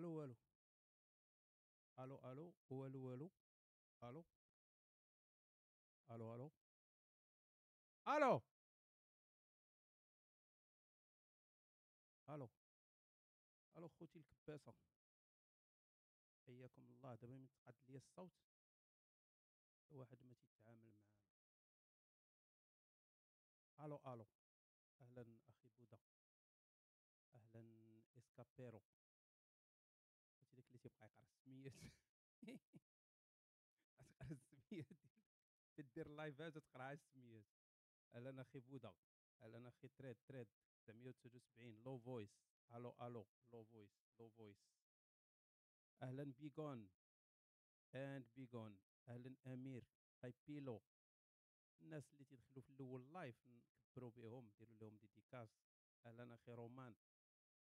الو والو الو الو والو والو الو الو الو الو الو الو خوتي الكباسه حياكم الله دابا من تقاد ليا الصوت واحد ما تيتعامل معانا الو الو دير اللايفات وتقرا السميات انا اخي بودا انا اخي تريد تريد 979 لو فويس الو الو لو فويس لو فويس اهلا بيغون اند بيغون اهلا امير هاي بيلو الناس اللي تيدخلوا في الاول لايف نكبروا بهم نديروا لهم ديديكاس اهلا اخي رومان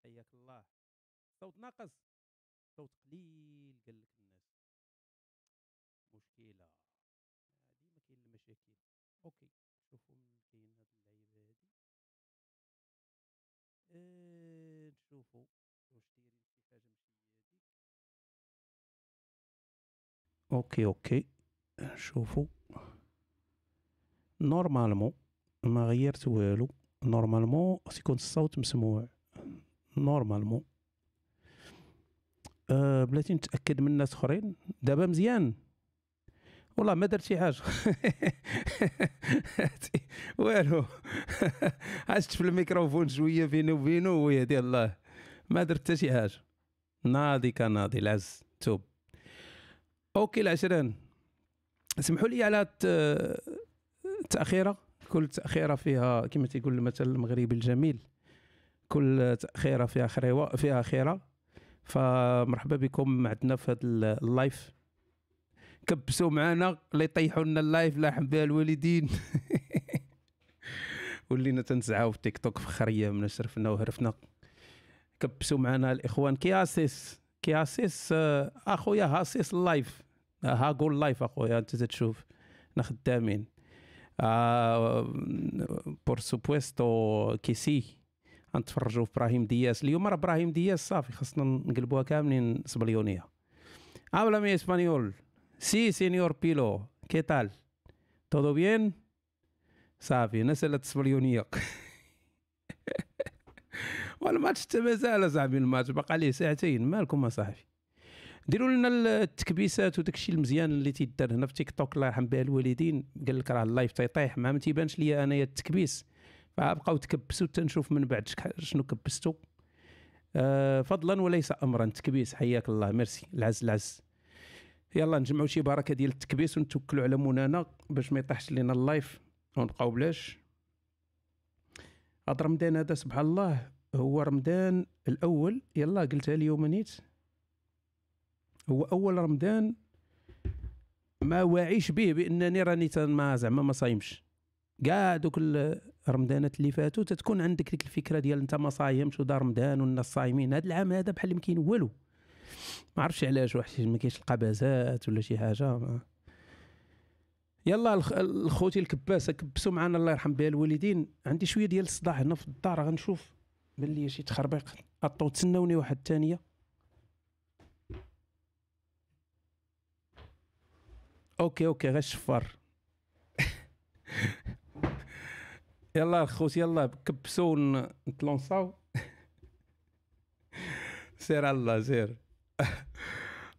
حياك الله صوت ناقص صوت قليل قال لك الناس مشكله اوكي نشوفوا من كاين هاد اللعيبه هادي أه نشوفوا واش دايرين شي حاجه ماشي هي اوكي اوكي نورمالمون ما غيرت والو نورمالمون يكون الصوت مسموع نورمالمون أه بلاتي نتاكد من ناس اخرين دابا مزيان والله ما درت شي حاجه والو عشت في الميكروفون شويه بيني وبينه ويهدي الله ما درت حتى شي حاجه ناضي كناضي العز توب اوكي العشران سمحوا لي على التاخيره كل تاخيره فيها كما تيقول المثل المغربي الجميل كل تاخيره فيها خريوه فيها خيره فمرحبا بكم عندنا في هذا اللايف كبسوا معانا اللي يطيحوا لنا اللايف لا حنبها الوالدين ولينا تنزعوا في تيك توك فخريه من شرفنا وهرفنا كبسوا معانا الاخوان كياسيس كياسيس آه، اخويا هاسيس اللايف ها قول لايف اخويا انت تشوف حنا خدامين آه، بور سوبويستو كيسي غنتفرجوا في ابراهيم دياس اليوم راه ابراهيم دياس صافي خاصنا نقلبوها كاملين سبليونيه ابلا مي اسبانيول Sí, señor Pilo. ¿Qué tal? ¿Todo bien؟ صافي انا سالت اليونية والماتش حتى مازال صاحبي الماتش باقى ليه ساعتين مالكم اصاحبي ديروا لنا التكبيسات وداك الشيء المزيان اللي تيدار هنا في تيك توك الله يرحم بها الوالدين قال لك راه اللايف تيطيح ما تيبانش ليا انايا التكبيس فابقاو تكبسوا حتى نشوف من بعد شنو كبستوا فضلا وليس امرا تكبيس حياك الله ميرسي العز العز يلا نجمعوا شي بركه ديال التكبيس ونتوكلوا على منانا باش ما يطيحش لينا اللايف ونبقاو بلاش هاد رمضان هذا سبحان الله هو رمضان الاول يلا قلتها اليوم نيت هو اول رمضان ما واعيش به بانني راني ما زعما ما صايمش كاع دوك الرمضانات اللي فاتوا تتكون عندك ديك الفكره ديال انت ما صايمش ودار رمضان والناس صايمين هذا العام هذا بحال ما كاين والو ما عرفتش علاش واحد ما كاينش القبازات ولا شي حاجه ما. يلا الخوتي الكباسه كبسوا معنا الله يرحم بها الوالدين عندي شويه ديال الصداع هنا في الدار غنشوف بان لي شي تخربيق عطاو تسناوني واحد الثانيه اوكي اوكي غير الشفار يلا الخوت يلا كبسوا نتلونصاو سير الله سير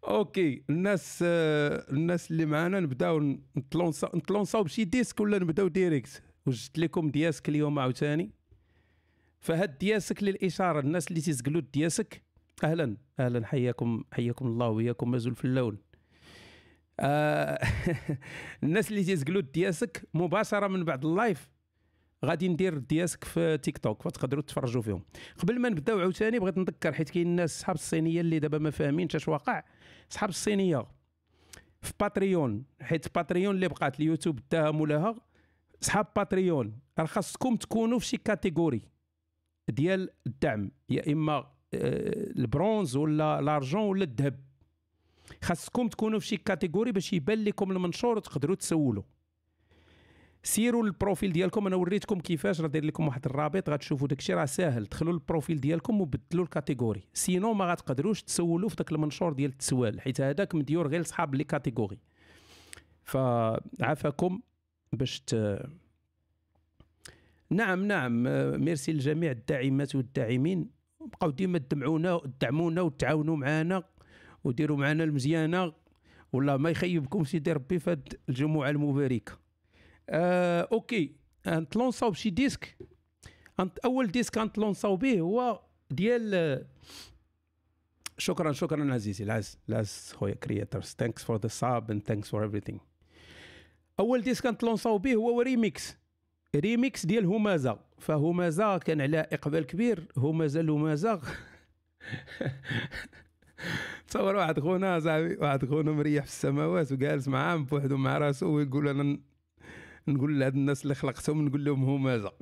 اوكي الناس الناس اللي معانا نبداو نتلونصاو نتلونصاو بشي ديسك ولا نبداو ديريكت وجدت لكم دياسك اليوم عاوتاني فهاد دياسك للاشاره الناس اللي تيزقلوا دياسك اهلا اهلا حياكم حياكم الله وياكم مازول في اللون آه الناس اللي تيزقلوا دياسك مباشره من بعد اللايف غادي ندير دياسك في تيك توك فتقدروا تفرجوا فيهم قبل ما نبداو عاوتاني بغيت نذكر حيت كاين الناس صحاب الصينيه اللي دابا ما فاهمينش اش واقع صحاب الصينيه في باتريون حيت باتريون اللي بقات اليوتيوب داها مولاها صحاب باتريون راه خاصكم تكونوا في شي كاتيجوري ديال الدعم يا اما آه، البرونز ولا لارجون ولا الذهب خاصكم تكونوا في شي كاتيجوري باش يبان لكم المنشور وتقدروا تسولوا سيروا للبروفيل ديالكم انا وريتكم كيفاش راه داير لكم واحد الرابط غتشوفوا داكشي راه ساهل دخلوا للبروفيل ديالكم وبدلوا الكاتيجوري سينو ما غتقدروش تسولوا في داك المنشور ديال التسوال حيت هذاك مديور غير لصحاب لي كاتيجوري فعافاكم باش ت... نعم نعم ميرسي لجميع الداعمات والداعمين بقاو ديما تدعمونا تدعمونا وتعاونوا معنا وديروا معنا المزيانه والله ما يخيبكم سيدي ربي في الجمعه المباركه آه اوكي نتلونساو بشي ديسك اول ديسك غنتلونساو به هو ديال شكرا شكرا عزيزي العز العز خويا كرياترز ثانكس فور ذا ساب اند ثانكس فور ايفريثينغ اول ديسك كنتلونساو به هو ريميكس ريميكس ديال همازا فهمازا كان على اقبال كبير هومازا لومازا تصور واحد خونا صاحبي واحد خونا مريح في السماوات وجالس معاه بوحدو مع راسو ويقول انا نقول لهاد الناس اللي خلقتهم نقول لهم همازه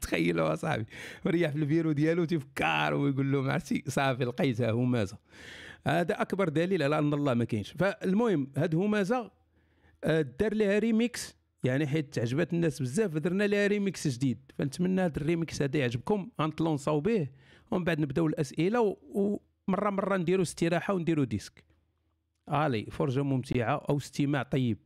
تخيلوا اصاحبي مريح في البيرو ديالو تيفكر ويقول لهم عرفتي صافي لقيتها همازه هذا اكبر دليل على ان الله ما كاينش فالمهم هاد همازه آه، دار لها ريميكس يعني حيت تعجبات الناس بزاف درنا لها ريميكس جديد فنتمنى هاد الريميكس هذا يعجبكم غنطلونصاو به ومن بعد نبداو الاسئله ومره مره نديرو استراحه ونديرو ديسك الي فرجه ممتعه او استماع طيب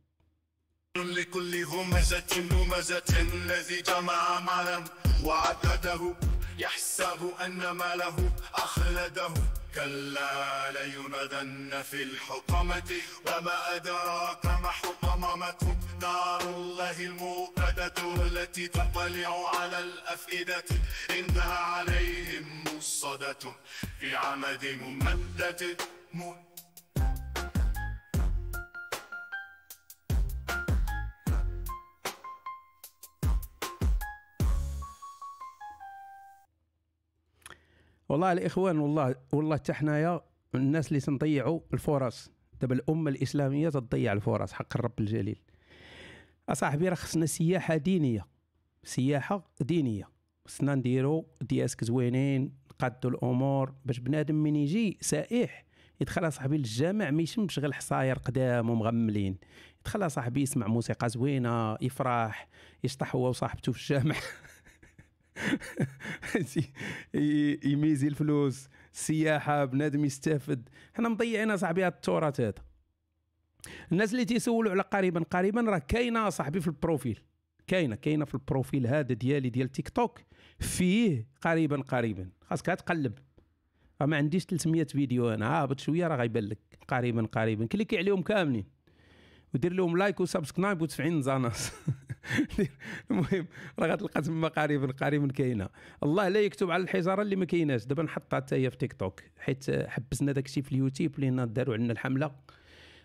لكل همزة همزة الذي جمع مالا وعدده يحسب أن ماله أخلده كلا لينادن في الحطمة وما أدراك ما حطمة نار الله الموقدة التي تطلع على الأفئدة إنها عليهم مصدة في عمد ممدة والله الاخوان والله والله حتى حنايا الناس اللي تنضيعوا الفرص دابا الامه الاسلاميه تضيع الفرص حق الرب الجليل اصاحبي راه خصنا سياحه دينيه سياحه دينيه خصنا نديرو دياسك زوينين نقادو الامور باش بنادم من يجي سائح يدخل صاحبي للجامع ما يشمش غير الحصاير قدام ومغملين يدخل صاحبي يسمع موسيقى زوينه يفرح يشطح هو وصاحبته في الجامع يميزي الفلوس السياحه بنادم يستافد حنا مضيعين صاحبي هاد التراث هذا الناس اللي تيسولوا على قريبا قريبا راه كاينه صاحبي في البروفيل كاينه كاينه في البروفيل هذا ديالي ديال تيك توك فيه قريبا قريبا خاصك تقلب راه ما عنديش 300 فيديو انا هابط آه، شويه راه غيبان لك قريبا قريبا كليكي عليهم كاملين ودير لهم لايك وسبسكرايب وتفعيل الزناص المهم راه غتلقى تما قريبا قريبا كاينه الله لا يكتب على الحجاره اللي ما كايناش دابا نحطها حتى هي في تيك توك حيت حبسنا داك الشيء في اليوتيوب لان داروا عندنا الحمله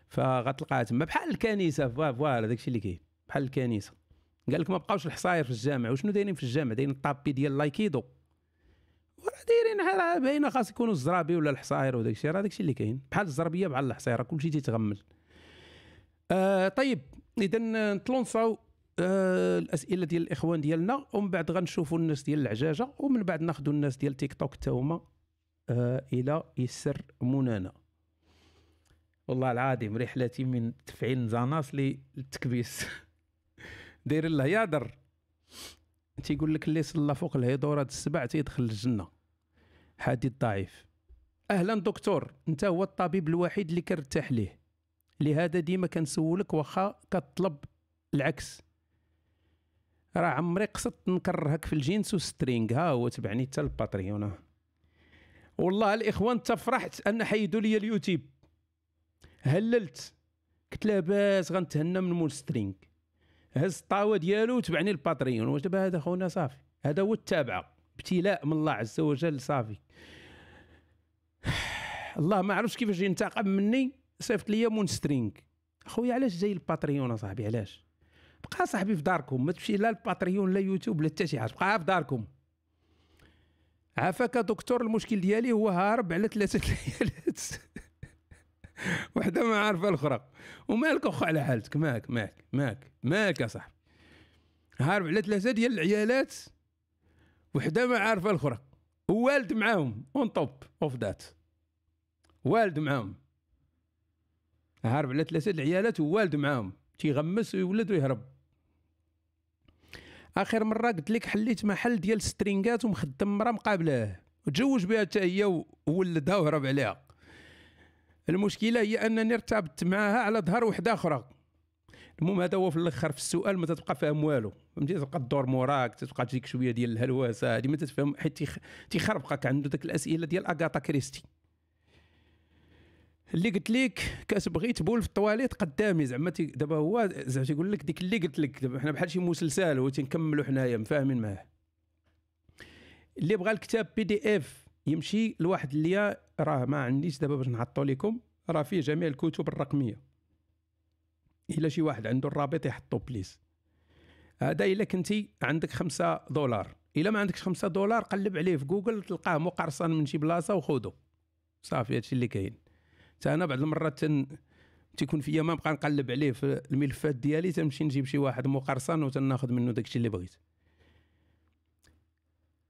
فغتلقاها تما بحال الكنيسه فوالا داك الشيء اللي كاين بحال الكنيسه قال لك ما بقاوش الحصاير في الجامع وشنو دايرين في الجامع دايرين الطابي ديال لايكيدو وراه دايرين راه باينه خاص يكونوا الزرابي ولا الحصاير وداك الشيء راه داك الشيء اللي كاين بحال الزربيه بحال الحصاير كلشي تيتغمل آه طيب اذا نتلونصاو الاسئله ديال الاخوان ديالنا ومن بعد غنشوفوا الناس ديال العجاجه ومن بعد ناخذوا الناس ديال تيك توك حتى هما آه، الى يسر منانا والله العظيم رحلتي من تفعيل زاناس للتكبيس داير الله در تيقول لك اللي صلى فوق الهضورات السبع تيدخل الجنه حديث ضعيف اهلا دكتور انت هو الطبيب الوحيد اللي كرتاح ليه لهذا ديما كنسولك واخا كطلب العكس راه عمري قصدت نكرهك في الجينس وسترينغ ها هو تبعني حتى الباتريون والله الاخوان تفرحت ان حيدوا لي اليوتيوب هللت قلت لاباس غنتهنى من مول سترينغ هز الطاوه ديالو وتبعني الباتريون واش دابا هذا خونا صافي هذا هو التابعه ابتلاء من الله عز وجل صافي الله ما عرفتش كيفاش ينتقم مني صيفط لي مون سترينغ خويا علاش جاي الباتريون صاحبي علاش بقى صاحبي في داركم ما تمشي لا الباتريون لا يوتيوب لا حتى شي حاجه بقى في داركم عافاك دكتور المشكل ديالي هو هارب على ثلاثه ليالات وحده ما عارفه الاخرى ومالك اخو على حالتك مالك مالك مالك مالك يا صاحبي هارب على ثلاثه ديال العيالات وحده ما عارفه الاخرى والد معاهم اون توب اوف ذات والد معاهم هارب على ثلاثه العيالات ووالد معاهم تيغمس ويولد ويهرب اخر مره قلت لك حليت محل ديال سترينغات ومخدم مرا مقابلاه وتزوج بها حتى هي وولدها وهرب عليها المشكله هي انني ارتبطت معها على ظهر وحده اخرى المهم هذا هو في الاخر في السؤال ما تتبقى فاهم والو فهمتي تبقى الدور موراك تبقى تجيك شويه ديال الهلوسه هذه ما تتفهم حيت تيخربقك عنده داك الاسئله ديال اغاتا كريستي اللي قلت لك بغيت تبول في الطواليت قدامي زعما دابا هو زعما تيقول لك ديك اللي قلت لك دابا حنا بحال شي مسلسل هو تنكملوا حنايا مفاهمين معاه اللي بغى الكتاب بي دي اف يمشي لواحد اللي راه ما عنديش دابا باش نحطو لكم راه فيه جميع الكتب الرقميه الا شي واحد عنده الرابط يحطو بليز هذا الا كنتي عندك خمسة دولار الا ما عندكش خمسة دولار قلب عليه في جوجل تلقاه مقرصن من شي بلاصه وخذو صافي هادشي اللي كاين حتى انا بعض المرات تن... تيكون فيا ما نبقى نقلب عليه في الملفات ديالي تنمشي نجيب شي واحد مقرصن وتناخذ منه داكشي اللي بغيت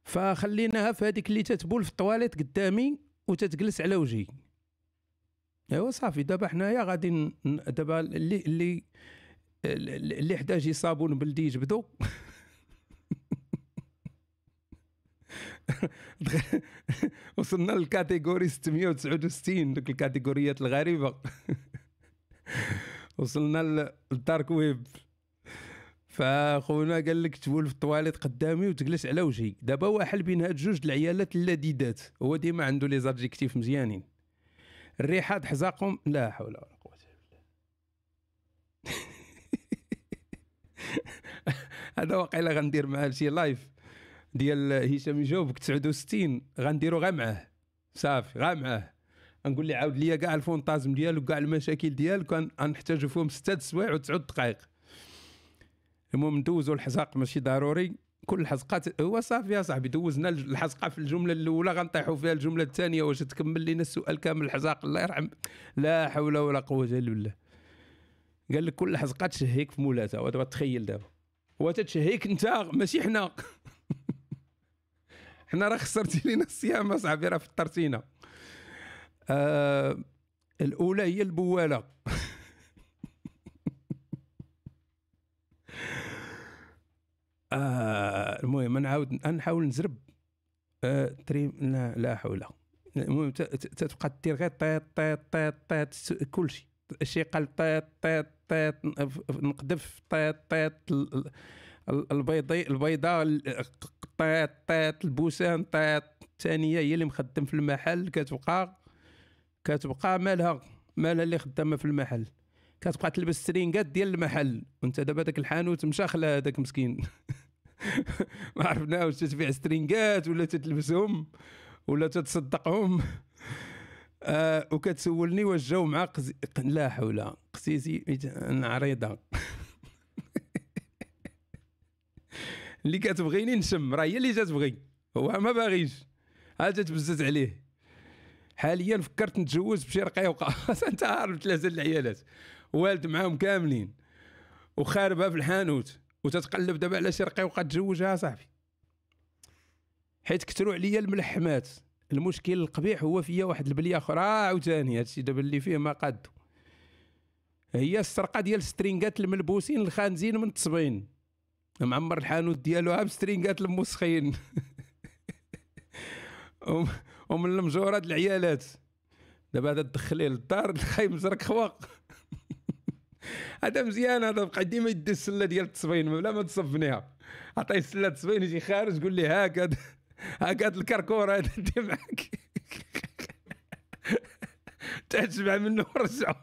فخليناها في هذيك اللي تتبول في الطواليت قدامي وتتجلس على وجهي ايوا صافي دابا حنايا غادي دابا اللي اللي اللي حدا جي صابون بلدي يجبدو وصلنا للكاتيجوري 669 دوك الكاتيجوريات الغريبه وصلنا للدارك ويب فخونا قال لك تبول في الطواليت قدامي وتجلس على وجهي دابا واحد بين هاد جوج العيالات اللذيذات هو ديما عنده لي زادجيكتيف مزيانين الريحه حزاقهم لا حول ولا قوه الا بالله هذا واقيلا غندير معاه شي لايف ديال هشام يجاوبك 69 غنديرو غير معاه صافي غير معاه نقول لي عاود لي كاع الفونتازم ديالك كاع المشاكل ديالك غنحتاجو فيهم ستة سوايع وتسع دقائق المهم ندوزو الحزاق ماشي ضروري كل الحزقات هو صافي يا صاحبي دوزنا الحزقه في الجمله الاولى غنطيحوا فيها الجمله الثانيه واش تكمل لنا السؤال كامل الحزاق الله يرحم لا حول ولا قوه الا بالله قال لك كل حزقه تشهيك في مولاتها ودابا تخيل دابا وتتشهيك انت ماشي حنا حنا راه خسرتي لينا الصيام اصاحبي راه فطرتينا آه الاولى هي البواله آه المهم نعاود نحاول نزرب آه تريم لا لا حول المهم تتبقى دير غير طيط طيط طيط طيط كلشي شي قال طيط طيط طيط نقدف طيط طيط البيضاء البيضاء طيط طيط البوسان طيط الثانيه هي اللي مخدم في المحل كتبقى كتبقى مالها مالها اللي خدامه في المحل كتبقى تلبس السرينكات ديال المحل وانت دابا داك الحانوت مشاخله هذاك مسكين ما عرفنا واش تتبيع سترينكات ولا تتلبسهم ولا تتصدقهم آه وكتسولني واش جاو مع قزي... لا حول قزيزي انا عريضه اللي كتبغيني نشم راه هي اللي بغي هو ما باغيش عاد تتبزز عليه حاليا فكرت نتزوج بشي رقيقه انت عارف ثلاثه العيالات والد معاهم كاملين وخاربها في الحانوت وتتقلب دابا على شي رقيقه تزوجها صاحبي حيت كثروا عليا الملحمات المشكل القبيح هو فيا واحد البليه اخرى آه، عاوتاني هادشي دابا اللي فيه ما قادو هي السرقه ديال سترينغات الملبوسين الخانزين من التصبين معمر الحانوت ديالو ابسترينغات الموسخين ومن المجورات العيالات دابا تدخليه للدار تلقاه مزرك خواق هذا مزيان هذا بقى ديما يدي السله ديال التصبين بلا ما تصفنيها عطيه السله التصبين يجي خارج قول لي هاك هاك هاد الكركور هذا دي معاك تجمع منه ورجعو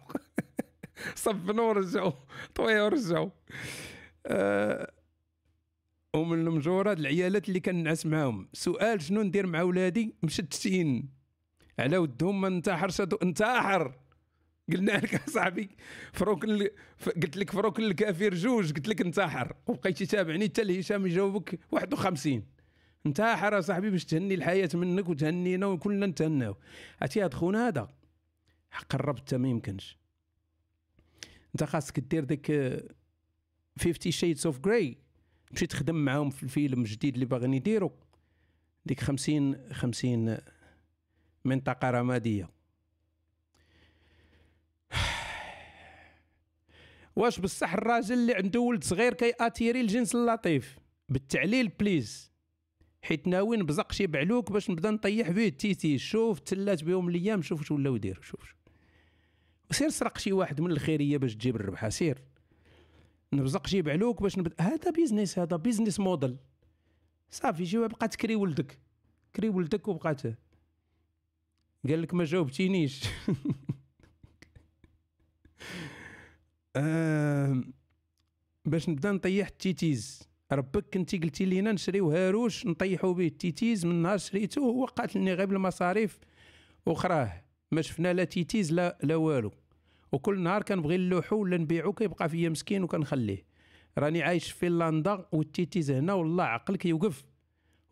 صفنو ورجعو طويه ورجعو آه ومن المجورات العيالات اللي كنعس معاهم سؤال شنو ندير مع ولادي مشتتين على ودهم ما انتحرش انتحر قلنا لك اصاحبي فروك ال... قلت لك فروك الكافير جوج قلت لك انتحر وبقيتي تابعني حتى الهشام يجاوبك 51 انتحر اصاحبي باش تهني الحياه منك وتهنينا وكلنا نتهناو عرفتي هاد خونا هذا قربت حتى ما يمكنش انت خاصك دير ديك 50 شيدز اوف جراي تمشي تخدم معاهم في الفيلم الجديد اللي باغيين يديروا ديك خمسين خمسين منطقة رمادية واش بصح الراجل اللي عنده ولد صغير كي اتيري الجنس اللطيف بالتعليل بليز حيت ناوي نبزق شي بعلوك باش نبدا نطيح بيه التيتي شوف تلات بهم الايام شوف شو ولاو يديرو شوف, شوف. سير سرق شي واحد من الخيريه باش تجيب الربحه سير نرزق شي بعلوك باش نبدا هذا بيزنس هذا بيزنس موديل صافي شي بقى تكري ولدك كري ولدك وبقات قال لك ما جاوبتينيش آه باش نبدا نطيح التيتيز ربك كنتي قلتي لينا نشريو هاروش نطيحو به التيتيز من نهار شريتو هو قاتلني غير بالمصاريف وخراه ما شفنا لا تيتيز لا لا والو وكل نهار كنبغي نلوحو ولا نبيعو كيبقى فيا مسكين وكنخليه راني عايش في فنلندا والتيتيز هنا والله عقلك يوقف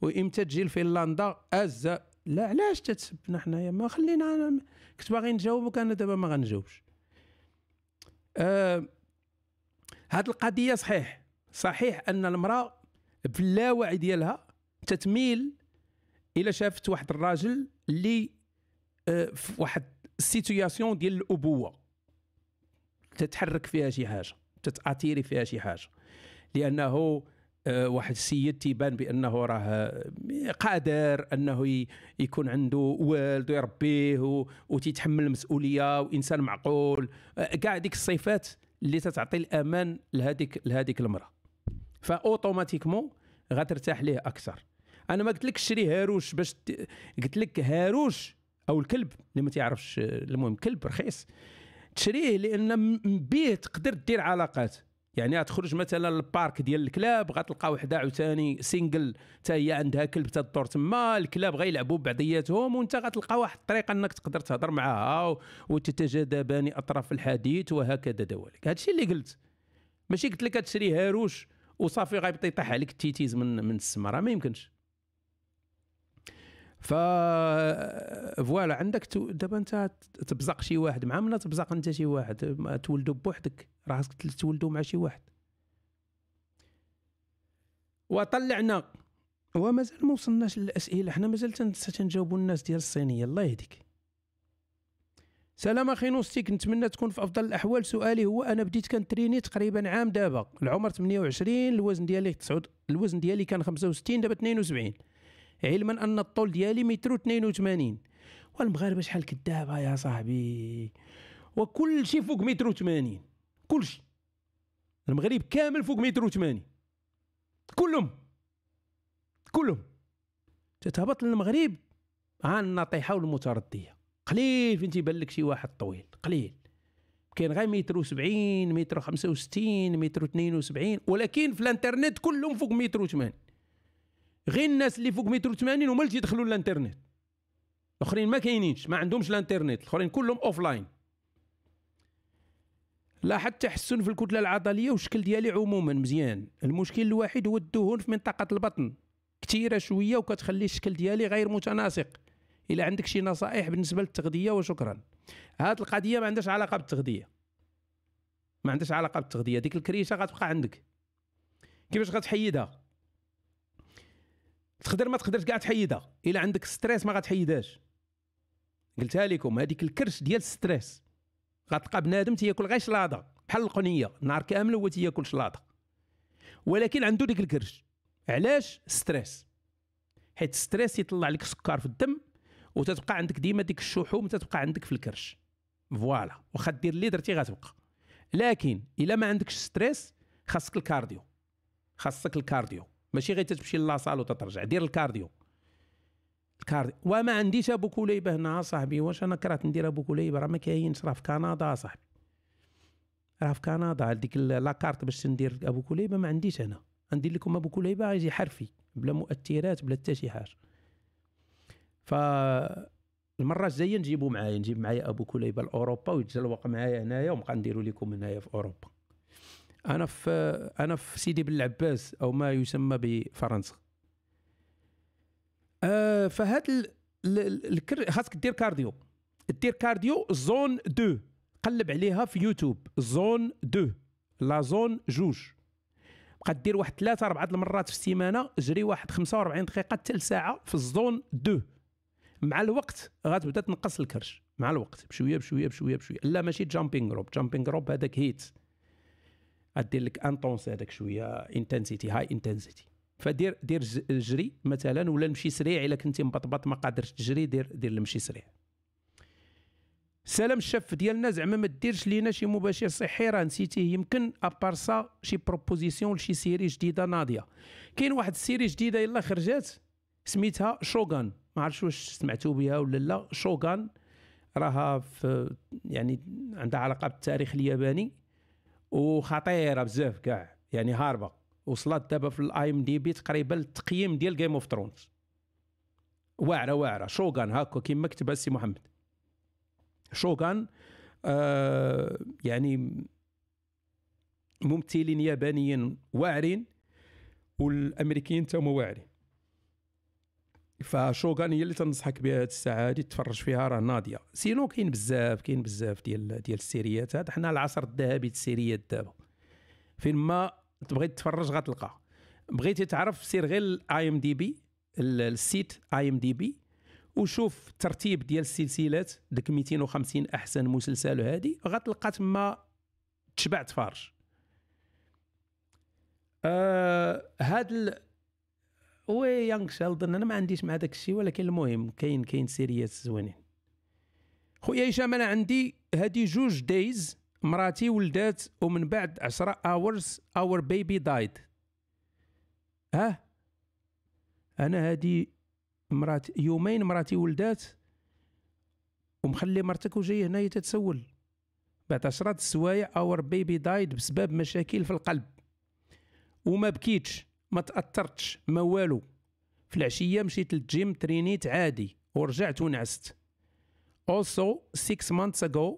وامتى تجي لفنلندا ازا لا علاش تتسبنا حنايا ما خلينا كنت باغي نجاوبك انا دابا ما غنجاوبش آه هاد القضيه صحيح صحيح ان المراه في اللاوعي ديالها تتميل الى شافت واحد الراجل اللي آه في واحد السيتوياسيون ديال الابوه تتحرك فيها شي حاجه تتاتيري فيها شي حاجه لانه آه، واحد السيد تيبان بانه راه آه، قادر انه يكون عنده والد ويربيه وتيتحمل المسؤوليه وانسان معقول آه، كاع ديك الصفات اللي تتعطي الامان لهذيك لهذيك المراه فاوتوماتيكمون غترتاح ليه اكثر انا ما لك شري هاروش باش قلت لك هاروش او الكلب اللي ما تيعرفش المهم كلب رخيص تشريه لان به تقدر دير علاقات يعني غتخرج مثلا للبارك ديال الكلاب غتلقى وحده عاوتاني سينجل حتى هي عندها كلب تدور تما الكلاب غيلعبوا بعضياتهم وانت غتلقى واحد الطريقه انك تقدر تهضر معاها وتتجاذبان اطراف الحديث وهكذا دوالك هادشي اللي قلت ماشي قلت لك تشري هاروش وصافي غيبطي يطيح عليك التيتيز من من السما راه ما يمكنش ف فوالا عندك دابا انت تبزق شي واحد مع من تبزق انت شي واحد ما تولدوا بوحدك راسك تولدوا مع شي واحد وطلعنا ومازال ما وصلناش للاسئله حنا مازال تنجاوبوا الناس ديال الصينيه الله يهديك سلام اخي نوستيك نتمنى تكون في افضل الاحوال سؤالي هو انا بديت كنتريني تقريبا عام دابا العمر 28 الوزن ديالي 9 الوزن ديالي كان 65 دابا 72 علما ان الطول ديالي متر 82 والمغاربه شحال كدابه يا صاحبي وكل شيء فوق متر 80 كل شيء المغرب كامل فوق متر 80 كلهم كلهم تتهبط للمغرب عن النطيحه والمترديه قليل فين تيبان لك شي واحد طويل قليل كاين غير متر 70 متر 65 متر 72 ولكن في الانترنت كلهم فوق متر 80 غير الناس اللي فوق متر 80 هما اللي تيدخلوا للانترنت الاخرين ما كاينينش ما عندهمش الانترنت الاخرين كلهم اوف لاين لاحظ تحسن في الكتله العضليه والشكل ديالي عموما مزيان المشكل الوحيد هو الدهون في منطقه البطن كثيره شويه وكتخلي الشكل ديالي غير متناسق الا عندك شي نصائح بالنسبه للتغذيه وشكرا هاد القضيه ما عندهاش علاقه بالتغذيه ما عندهاش علاقه بالتغذيه ديك الكريشه غتبقى عندك كيفاش غتحيدها تقدر ما تقدرش كاع تحيدها الا عندك ستريس ما غتحيدهاش قلتها لكم هذيك الكرش ديال الستريس غتلقى بنادم تياكل غير شلاضه بحال القنيه نهار كامل هو تياكل شلاضه ولكن عنده ديك الكرش علاش ستريس حيت ستريس يطلع لك سكر في الدم وتتبقى عندك ديما ديك الشحوم تتبقى عندك في الكرش فوالا واخا دير اللي درتي غتبقى لكن الا ما عندكش ستريس خاصك الكارديو خاصك الكارديو ماشي غير تتمشي لاصال وتترجع دير الكارديو الكارديو وما عنديش ابو كليبه هنا صاحبي واش انا كرهت ندير ابو كليبه راه ما كاينش راه في كندا صاحبي راه في كندا ديك لاكارت باش ندير ابو كليبه ما عنديش انا ندير لكم ابو كليبه يجي حرفي بلا مؤثرات بلا حتى شي حاجه ف المره الجايه نجيبو معايا نجيب معايا ابو كليبه لاوروبا ويتزلوق معايا هنايا ونبقى نديرو لكم هنايا في اوروبا انا في انا في سيدي بن العباس او ما يسمى بفرنسا آه فهاد الكر خاصك دير كارديو دير كارديو زون 2 قلب عليها في يوتيوب زون 2 لا زون جوج بقى دير واحد ثلاثة أربعة المرات في السيمانة جري واحد 45 دقيقة حتى ساعة في الزون 2 مع الوقت غتبدا تنقص الكرش مع الوقت بشويه بشويه بشويه بشويه لا ماشي جامبينغ روب جامبينغ روب هذاك هيت غدير لك انطونس هذاك شويه انتنسيتي هاي انتنسيتي فدير دير جري مثلا ولا نمشي سريع الا كنتي مبطبط ما قادرش تجري دير دير المشي سريع السلام الشاف ديالنا زعما ما ديرش لينا شي مباشر صحي راه نسيتيه يمكن ابار سا شي بروبوزيسيون لشي سيري جديده ناضيه كاين واحد السيري جديده يلا خرجات سميتها شوغان ما عرفتش واش سمعتوا بها ولا لا شوغان راها في يعني عندها علاقه بالتاريخ الياباني وخطيره بزاف كاع يعني هاربه وصلت دابا في الاي ام دي بي تقريبا التقييم ديال جيم اوف ثرونز واعره واعره شوغان هاكا كيما كتب السي محمد شوغان آه يعني ممثلين يابانيين واعرين والامريكيين تما واعرين فشوغان هي اللي تنصحك بها هذه الساعه هادي تفرج فيها راه ناضيه سينو كاين بزاف كاين بزاف ديال ديال السيريات هذا حنا العصر الذهبي السيريات دابا فين ما تبغي تتفرج غتلقى بغيتي تعرف سير غير الاي ام دي بي السيت اي ام دي بي وشوف الترتيب ديال السلسلات ديك 250 احسن مسلسل هادي غتلقى تما تشبع تفرج آه هاد هو يانغ شالدن انا ما عنديش مع داك الشيء ولكن المهم كاين كاين سيريات زوينين خويا هشام انا عندي هادي جوج دايز مراتي ولدات ومن بعد 10 اورز اور بيبي دايد ها انا هادي مراتي يومين مراتي ولدات ومخلي مرتك وجاي هنايا تتسول بعد 10 سوايع اور بيبي دايد بسبب مشاكل في القلب وما بكيتش ما تاثرتش ما والو في العشيه مشيت للجيم ترينيت عادي ورجعت ونعست also 6 months ago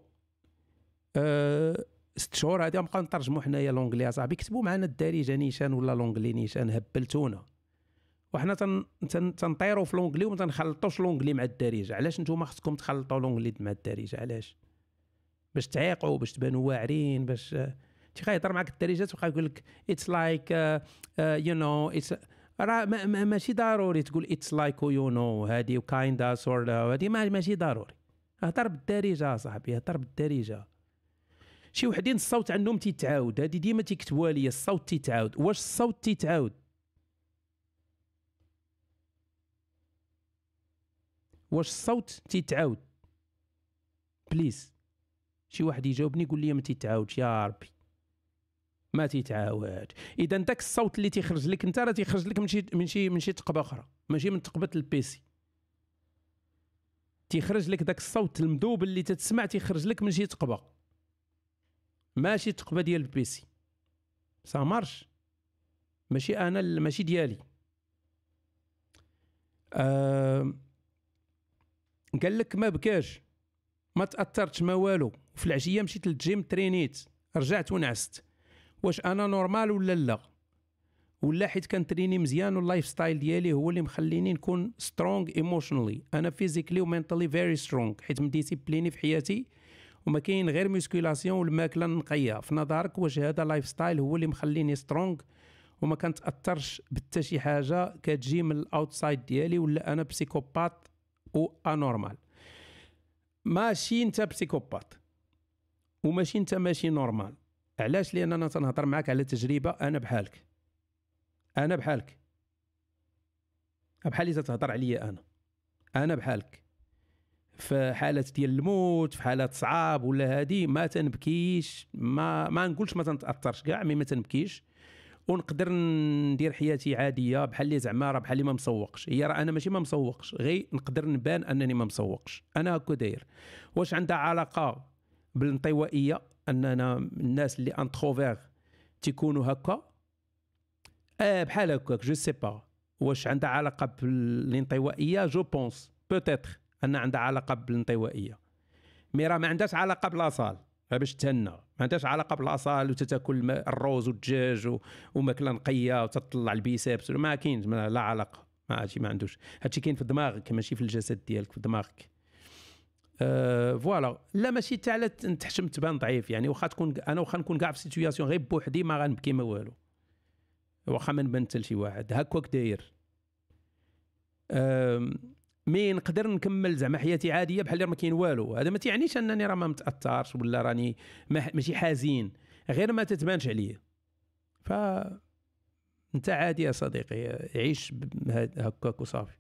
uh, ست شهور هذه غنبقاو نترجموا حنايا لونجلي اصاحبي كتبوا معنا الدارجه نيشان ولا لونجلي نيشان هبلتونا وحنا تن... تن... تنطيروا في لونجلي وما تنخلطوش لونجلي مع الدارجه علاش نتوما خصكم تخلطوا لونجلي مع الدارجه علاش باش تعيقوا باش تبانوا واعرين باش تيبقى يهضر معاك الدارجات تبقى يقول لك اتس لايك يو نو اتس راه ماشي ضروري تقول اتس لايك يو نو هادي وكايندا سورد هادي ماشي ضروري هضر بالدارجه صاحبي هضر بالدارجه شي وحدين الصوت عندهم تيتعاود هادي ديما تيكتبوها لي الصوت تيتعاود واش الصوت تيتعاود واش الصوت تيتعاود بليز شي واحد يجاوبني يقول لي ما تيتعاودش يا ربي ما تيتعاود اذا داك الصوت اللي تيخرج لك انت راه تيخرج لك من شي من شي من شي تقبه اخرى ماشي من تقبه البيسي تيخرج لك داك الصوت المذوب اللي تتسمع تيخرج لك من شي تقبه ماشي تقبه ديال البيسي سا مارش ماشي انا ماشي ديالي آه قال لك ما بكاش ما تاثرتش ما والو في العشيه مشيت للجيم ترينيت رجعت ونعست واش انا نورمال ولا لا ولا حيت كنتريني مزيان واللايف ستايل ديالي هو اللي مخليني نكون سترونغ ايموشنالي انا فيزيكلي ومنتلي فيري سترونغ حيت مديسيبليني في حياتي وما كاين غير ميسكولاسيون والماكله النقيه في نظرك واش هذا لايف ستايل هو اللي مخليني سترونغ وما كنتاثرش بتا شي حاجه كتجي من الاوتسايد ديالي ولا انا بسيكوبات و انورمال ماشي انت بسيكوبات وماشي انت ماشي نورمال علاش لان انا تنهضر معاك على تجربه انا بحالك انا بحالك بحالي تتهضر عليا انا انا بحالك في حالات ديال الموت في حالات صعاب ولا هادي ما تنبكيش ما ما نقولش ما تنتاثرش كاع مي ما تنبكيش ونقدر ندير حياتي عاديه بحال اللي زعما راه بحال اللي ما مسوقش هي راه انا ماشي ما مسوقش غير نقدر نبان انني ما مسوقش انا هكا داير واش عندها علاقه بالانطوائيه اننا الناس اللي انتروفير تيكونوا هكا اه بحال هكاك جو سي با واش عندها علاقه بالانطوائيه جو بونس بوتيتر ان عندها علاقه بالانطوائيه مي راه ما عندهاش علاقه بلاصال باش تهنى ما عندهاش علاقه بالاصال وتتاكل الروز والدجاج وماكله نقيه وتطلع البيسبس ما كاينش لا علاقه ما هادشي ما عندوش هادشي كاين في دماغك ماشي في الجسد ديالك في دماغك آه، فوالا لا ماشي تاع تحشم تبان ضعيف يعني واخا تكون انا واخا نكون كاع في سيتوياسيون غير بوحدي ما غنبكي ما والو واخا ما نبان حتى لشي واحد هكاك داير مي نقدر نكمل زعما حياتي عاديه بحال ما كاين والو هذا ما تيعنيش انني راه ما متاثرش ولا راني ماشي حزين غير ما تتبانش عليا ف انت عادي يا صديقي عيش هكاك وصافي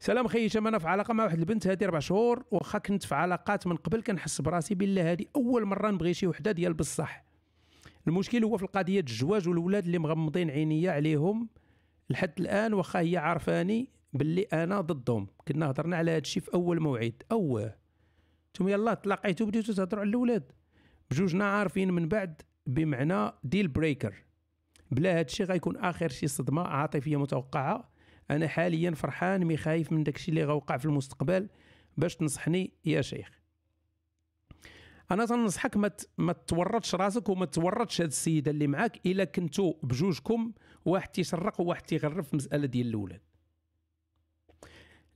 سلام خي هشام انا في علاقه مع واحد البنت هذه ربع شهور واخا كنت في علاقات من قبل كنحس براسي بالله هذه اول مره نبغي شي وحده ديال بصح المشكل هو في القضيه الزواج والولاد اللي مغمضين عينيا عليهم لحد الان واخا هي عارفاني باللي انا ضدهم كنا هضرنا على هذا الشيء في اول موعد اوه نتوما يلا تلاقيتو بديتو تهضروا على الاولاد بجوجنا عارفين من بعد بمعنى ديل بريكر بلا هادشي غيكون اخر شي صدمه عاطفيه متوقعه انا حاليا فرحان مي خايف من داكشي اللي غوقع في المستقبل باش تنصحني يا شيخ انا تنصحك ما ما تورطش راسك وما تورطش هاد السيده اللي معاك الا كنتو بجوجكم واحد تيشرق وواحد تيغرب في المساله ديال الاولاد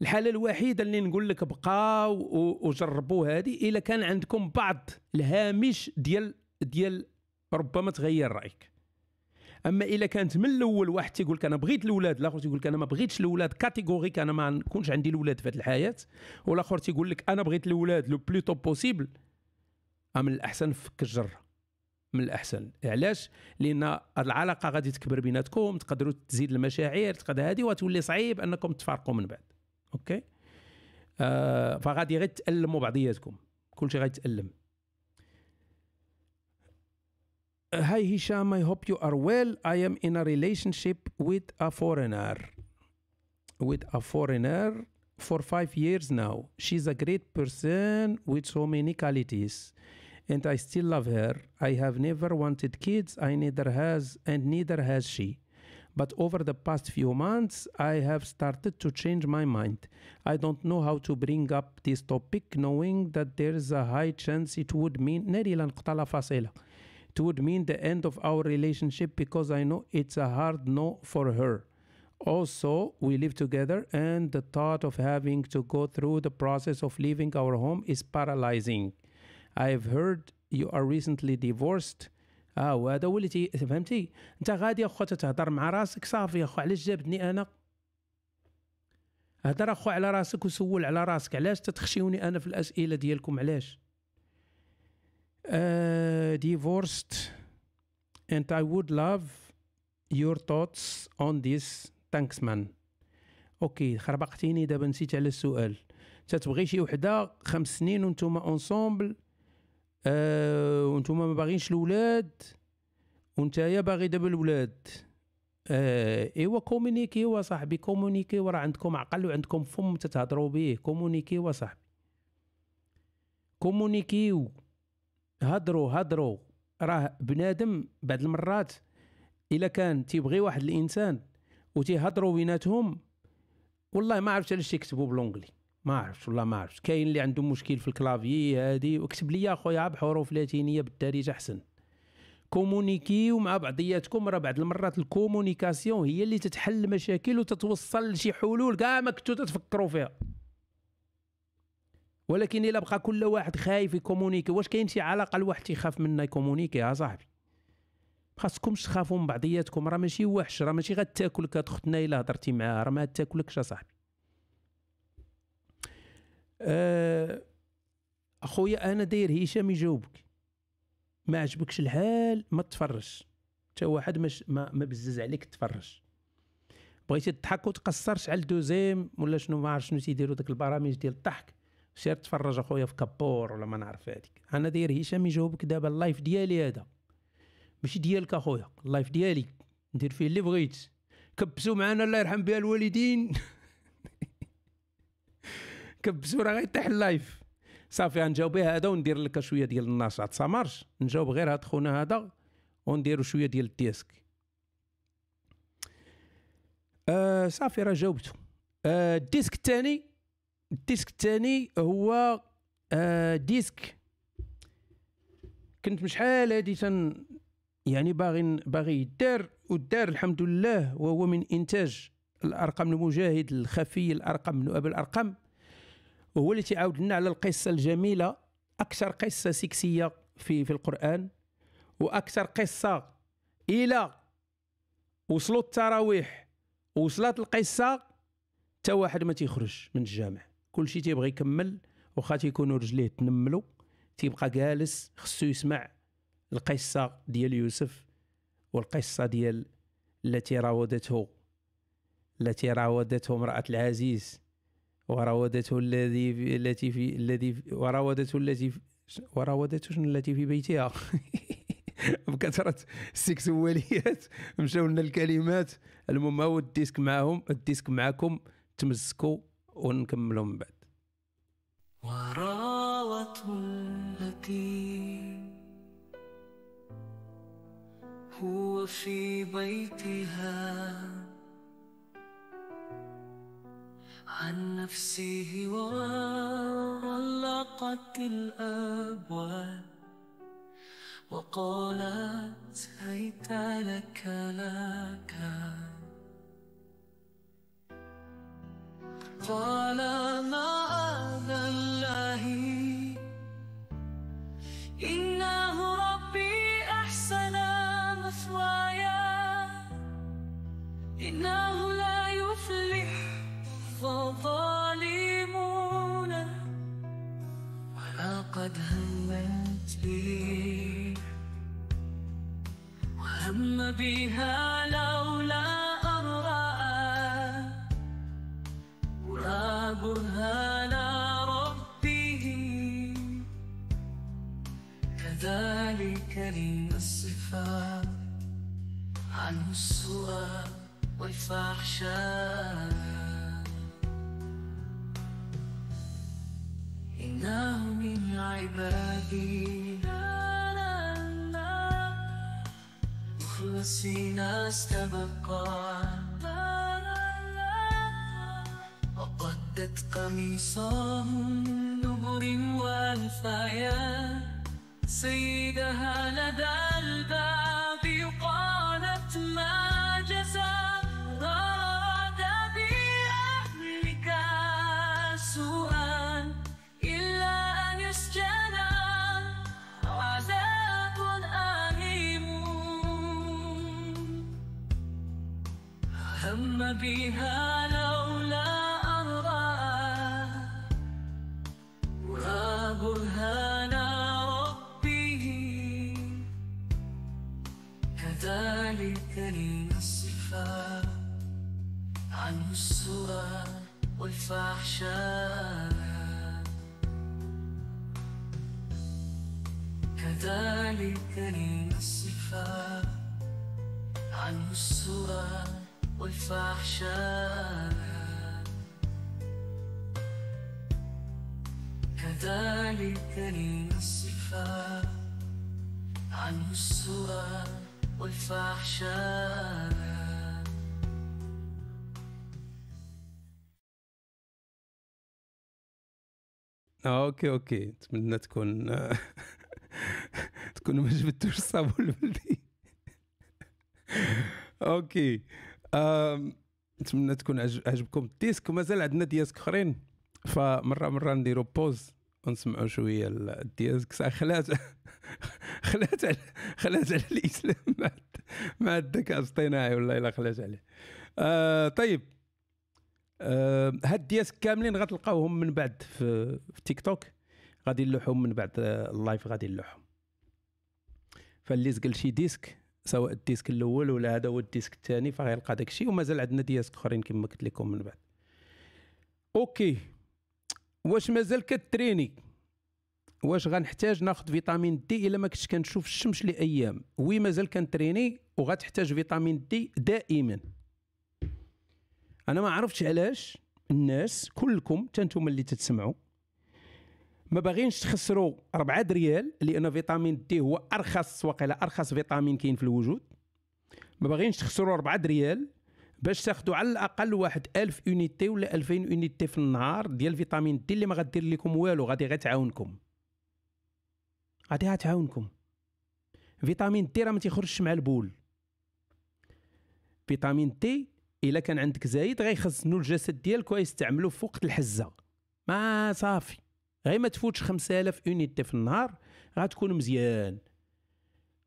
الحاله الوحيده اللي نقول لك بقاو وجربوا هذه الا كان عندكم بعض الهامش ديال ديال ربما تغير رايك اما الا كانت من الاول واحد تيقول لك انا بغيت الاولاد الاخر تيقول لك انا ما بغيتش الاولاد كاتيغوريك انا ما نكونش عندي الاولاد في هذه الحياه والاخر تيقول لك انا بغيت الاولاد لو توب بوسيبل من الاحسن فك الجره من الاحسن علاش لان العلاقه غادي تكبر بيناتكم تقدروا تزيد المشاعر تقدر هذه وتولي صعيب انكم تفارقوا من بعد اوكي آه فغادي غير تالموا بعضياتكم كلشي غيتالم hi Hisham, I hope you are well. I am in a relationship with a foreigner. With a foreigner for five years now. She's a great person with so many qualities. And I still love her. I have never wanted kids. I neither has and neither has she. But over the past few months, I have started to change my mind. I don't know how to bring up this topic, knowing that there is a high chance it would mean ناري لنقطع فاصلة it would mean the end of our relationship because I know it's a hard no for her. Also, we live together, and the thought of having to go through the process of leaving our home is paralyzing. I've heard you are recently divorced. اه ah, وهذا هو اللي فهمتي انت غادي اخو تهضر مع راسك صافي اخو علاش جابتني انا هضر اخو على راسك وسول على راسك علاش تتخشيوني انا في الاسئله ديالكم علاش uh, divorced and I would love your thoughts on this thanks man اوكي خربقتيني دابا نسيت على السؤال تتبغي شي وحده خمس سنين وانتم اونسومبل آه uh, وانتم ما باغينش الولاد يا باغي دابا الولاد آه ايوا وا صاحبي كومونيكي راه عندكم عقل وعندكم فم تتهضروا به وا صاحبي كومونيكيو هضروا هضروا راه بنادم بعض المرات الا كان تيبغي واحد الانسان وتيهضروا بيناتهم والله ما عرفتش علاش تيكتبوا بالونجلي ما عرفتش والله ما عرفتش كاين اللي عنده مشكل في الكلافي هادي وكتب لي اخويا بحروف لاتينيه بالدارجه احسن كومونيكيو مع بعضياتكم راه بعض المرات الكومونيكاسيون هي اللي تتحل مشاكل وتتوصل لشي حلول كاع ما كنتو تتفكروا فيها ولكن الا بقى كل واحد خايف يكومونيكي واش كاين شي علاقه الواحد تيخاف منا يكومونيكي صاحبي خاصكمش تخافوا من بعضياتكم راه ماشي وحش راه ماشي غتاكلك اختنا الا هضرتي معاها راه ما تاكلكش اصاحبي أه اخويا انا داير هشام يجاوبك ما عجبكش الحال ما تفرجش حتى واحد مش ما, ما بزز عليك تفرج بغيتي تضحك وتقصرش على الدوزيم ولا شنو ما عرف شنو تيديروا داك البرامج ديال الضحك سير تفرج اخويا في كابور ولا ما نعرف هذيك انا داير هشام يجاوبك دابا اللايف ديالي هذا ماشي ديالك اخويا اللايف ديالي ندير فيه اللي بغيت كبسوا معانا الله يرحم بها الوالدين كبسوا راه غيطيح اللايف صافي غنجاوب هذا وندير لك شويه ديال النشاط سامارش نجاوب غير هاد خونا هذا ونديرو شويه ديال الديسك آه صافي راه جاوبته آه الديسك الثاني الديسك الثاني هو آه ديسك كنت حال هادي تن يعني باغي باغي يدار ودار الحمد لله وهو من انتاج الارقام المجاهد الخفي الارقام ابي الارقام وهو اللي تعاود لنا على القصه الجميله اكثر قصه سكسيه في في القران واكثر قصه الى وصلوا التراويح وصلت القصه حتى واحد ما تيخرج من الجامع كلشي تيبغي يكمل واخا تيكونوا رجليه تنملوا تيبقى جالس خصو يسمع القصه ديال يوسف والقصه ديال التي راودته التي راودته امراه العزيز وراودته الذي في التي في الذي وراودته التي وراودته شنو التي في بيتها بكثره السكسواليات مشاو لنا الكلمات المهم هو الديسك معاهم الديسك معاكم تمسكوا ونكملهم من بعد وراوته التي هو في بيتها عن نفسه وغلقت الأبواب وقالت هيت لك لك قال معاذ الله إنه ربي أحسن مثوايا إنه لا يفلح الظالمون ولقد همت بي وهم بها اه اوكي اوكي نتمنى تكون تكون ما جبتوش الصابون البلدي اوكي نتمنى تكون عجبكم الديسك ومازال عندنا دياسك اخرين فمره مره نديرو بوز ونسمعوا شويه الدياسك خلات خلات على خلات على الاسلام مع الذكاء الاصطناعي والله الا خلات عليه آه، طيب آه، هاد الدياس كاملين غتلقاوهم من بعد في, في تيك توك غادي نلوحهم من بعد آه، اللايف غادي نلوحهم فاللي زقل شي ديسك سواء الديسك الاول ولا هذا هو الديسك الثاني فغيلقى داك الشيء ومازال عندنا دياسك اخرين كما قلت لكم من بعد اوكي واش مازال كتريني واش غنحتاج ناخذ فيتامين دي الا ما كنتش كنشوف الشمس لايام وي مازال كنتريني وغتحتاج فيتامين دي دائما انا ما عرفتش علاش الناس كلكم حتى اللي تتسمعوا ما باغينش تخسروا 4 ريال لان فيتامين دي هو ارخص وقيلا ارخص فيتامين كاين في الوجود ما باغينش تخسروا 4 ريال باش تاخذوا على الاقل واحد 1000 اونيتي ولا 2000 اونيتي في النهار ديال فيتامين دي اللي ما غدير لكم والو غادي غير تعاونكم غادي غتعاونكم فيتامين دي راه ما تيخرجش مع البول فيتامين دي الا كان عندك زايد غيخزنوا الجسد ديالك ويستعملوا في وقت الحزه ما صافي غير ما تفوتش 5000 اونيتي في النهار غتكون مزيان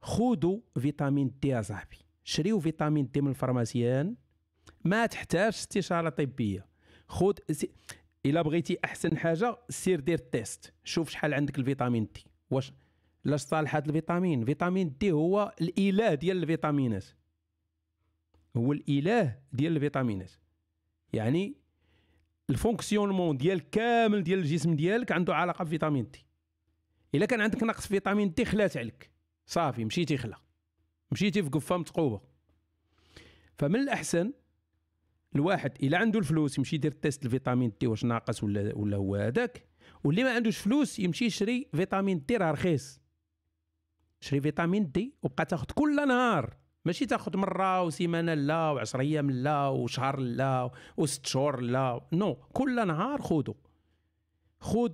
خذوا فيتامين دي يا صاحبي شريو فيتامين دي من الفارماسيان ما تحتاج استشاره طبيه خذ الا بغيتي احسن حاجه سير دير تيست شوف شحال عندك الفيتامين دي واش لاش صالحات الفيتامين فيتامين دي هو الاله ديال الفيتامينات هو الاله ديال الفيتامينات يعني الفونكسيونمون ديال كامل ديال الجسم ديالك عنده علاقه بفيتامين دي الا كان عندك نقص فيتامين دي خلات عليك صافي مشيتي خلا مشيتي في قفه مثقوبه فمن الاحسن الواحد الا عنده الفلوس يمشي يدير تيست الفيتامين دي واش ناقص ولا ولا هو هذاك واللي ما عندوش فلوس يمشي يشري فيتامين دي راه رخيص شري فيتامين دي وبقى تاخذ كل نهار ماشي تاخذ مره وسيمانه لا و10 ايام لا وشهر لا وست شهور لا نو no. كل نهار خذو خذ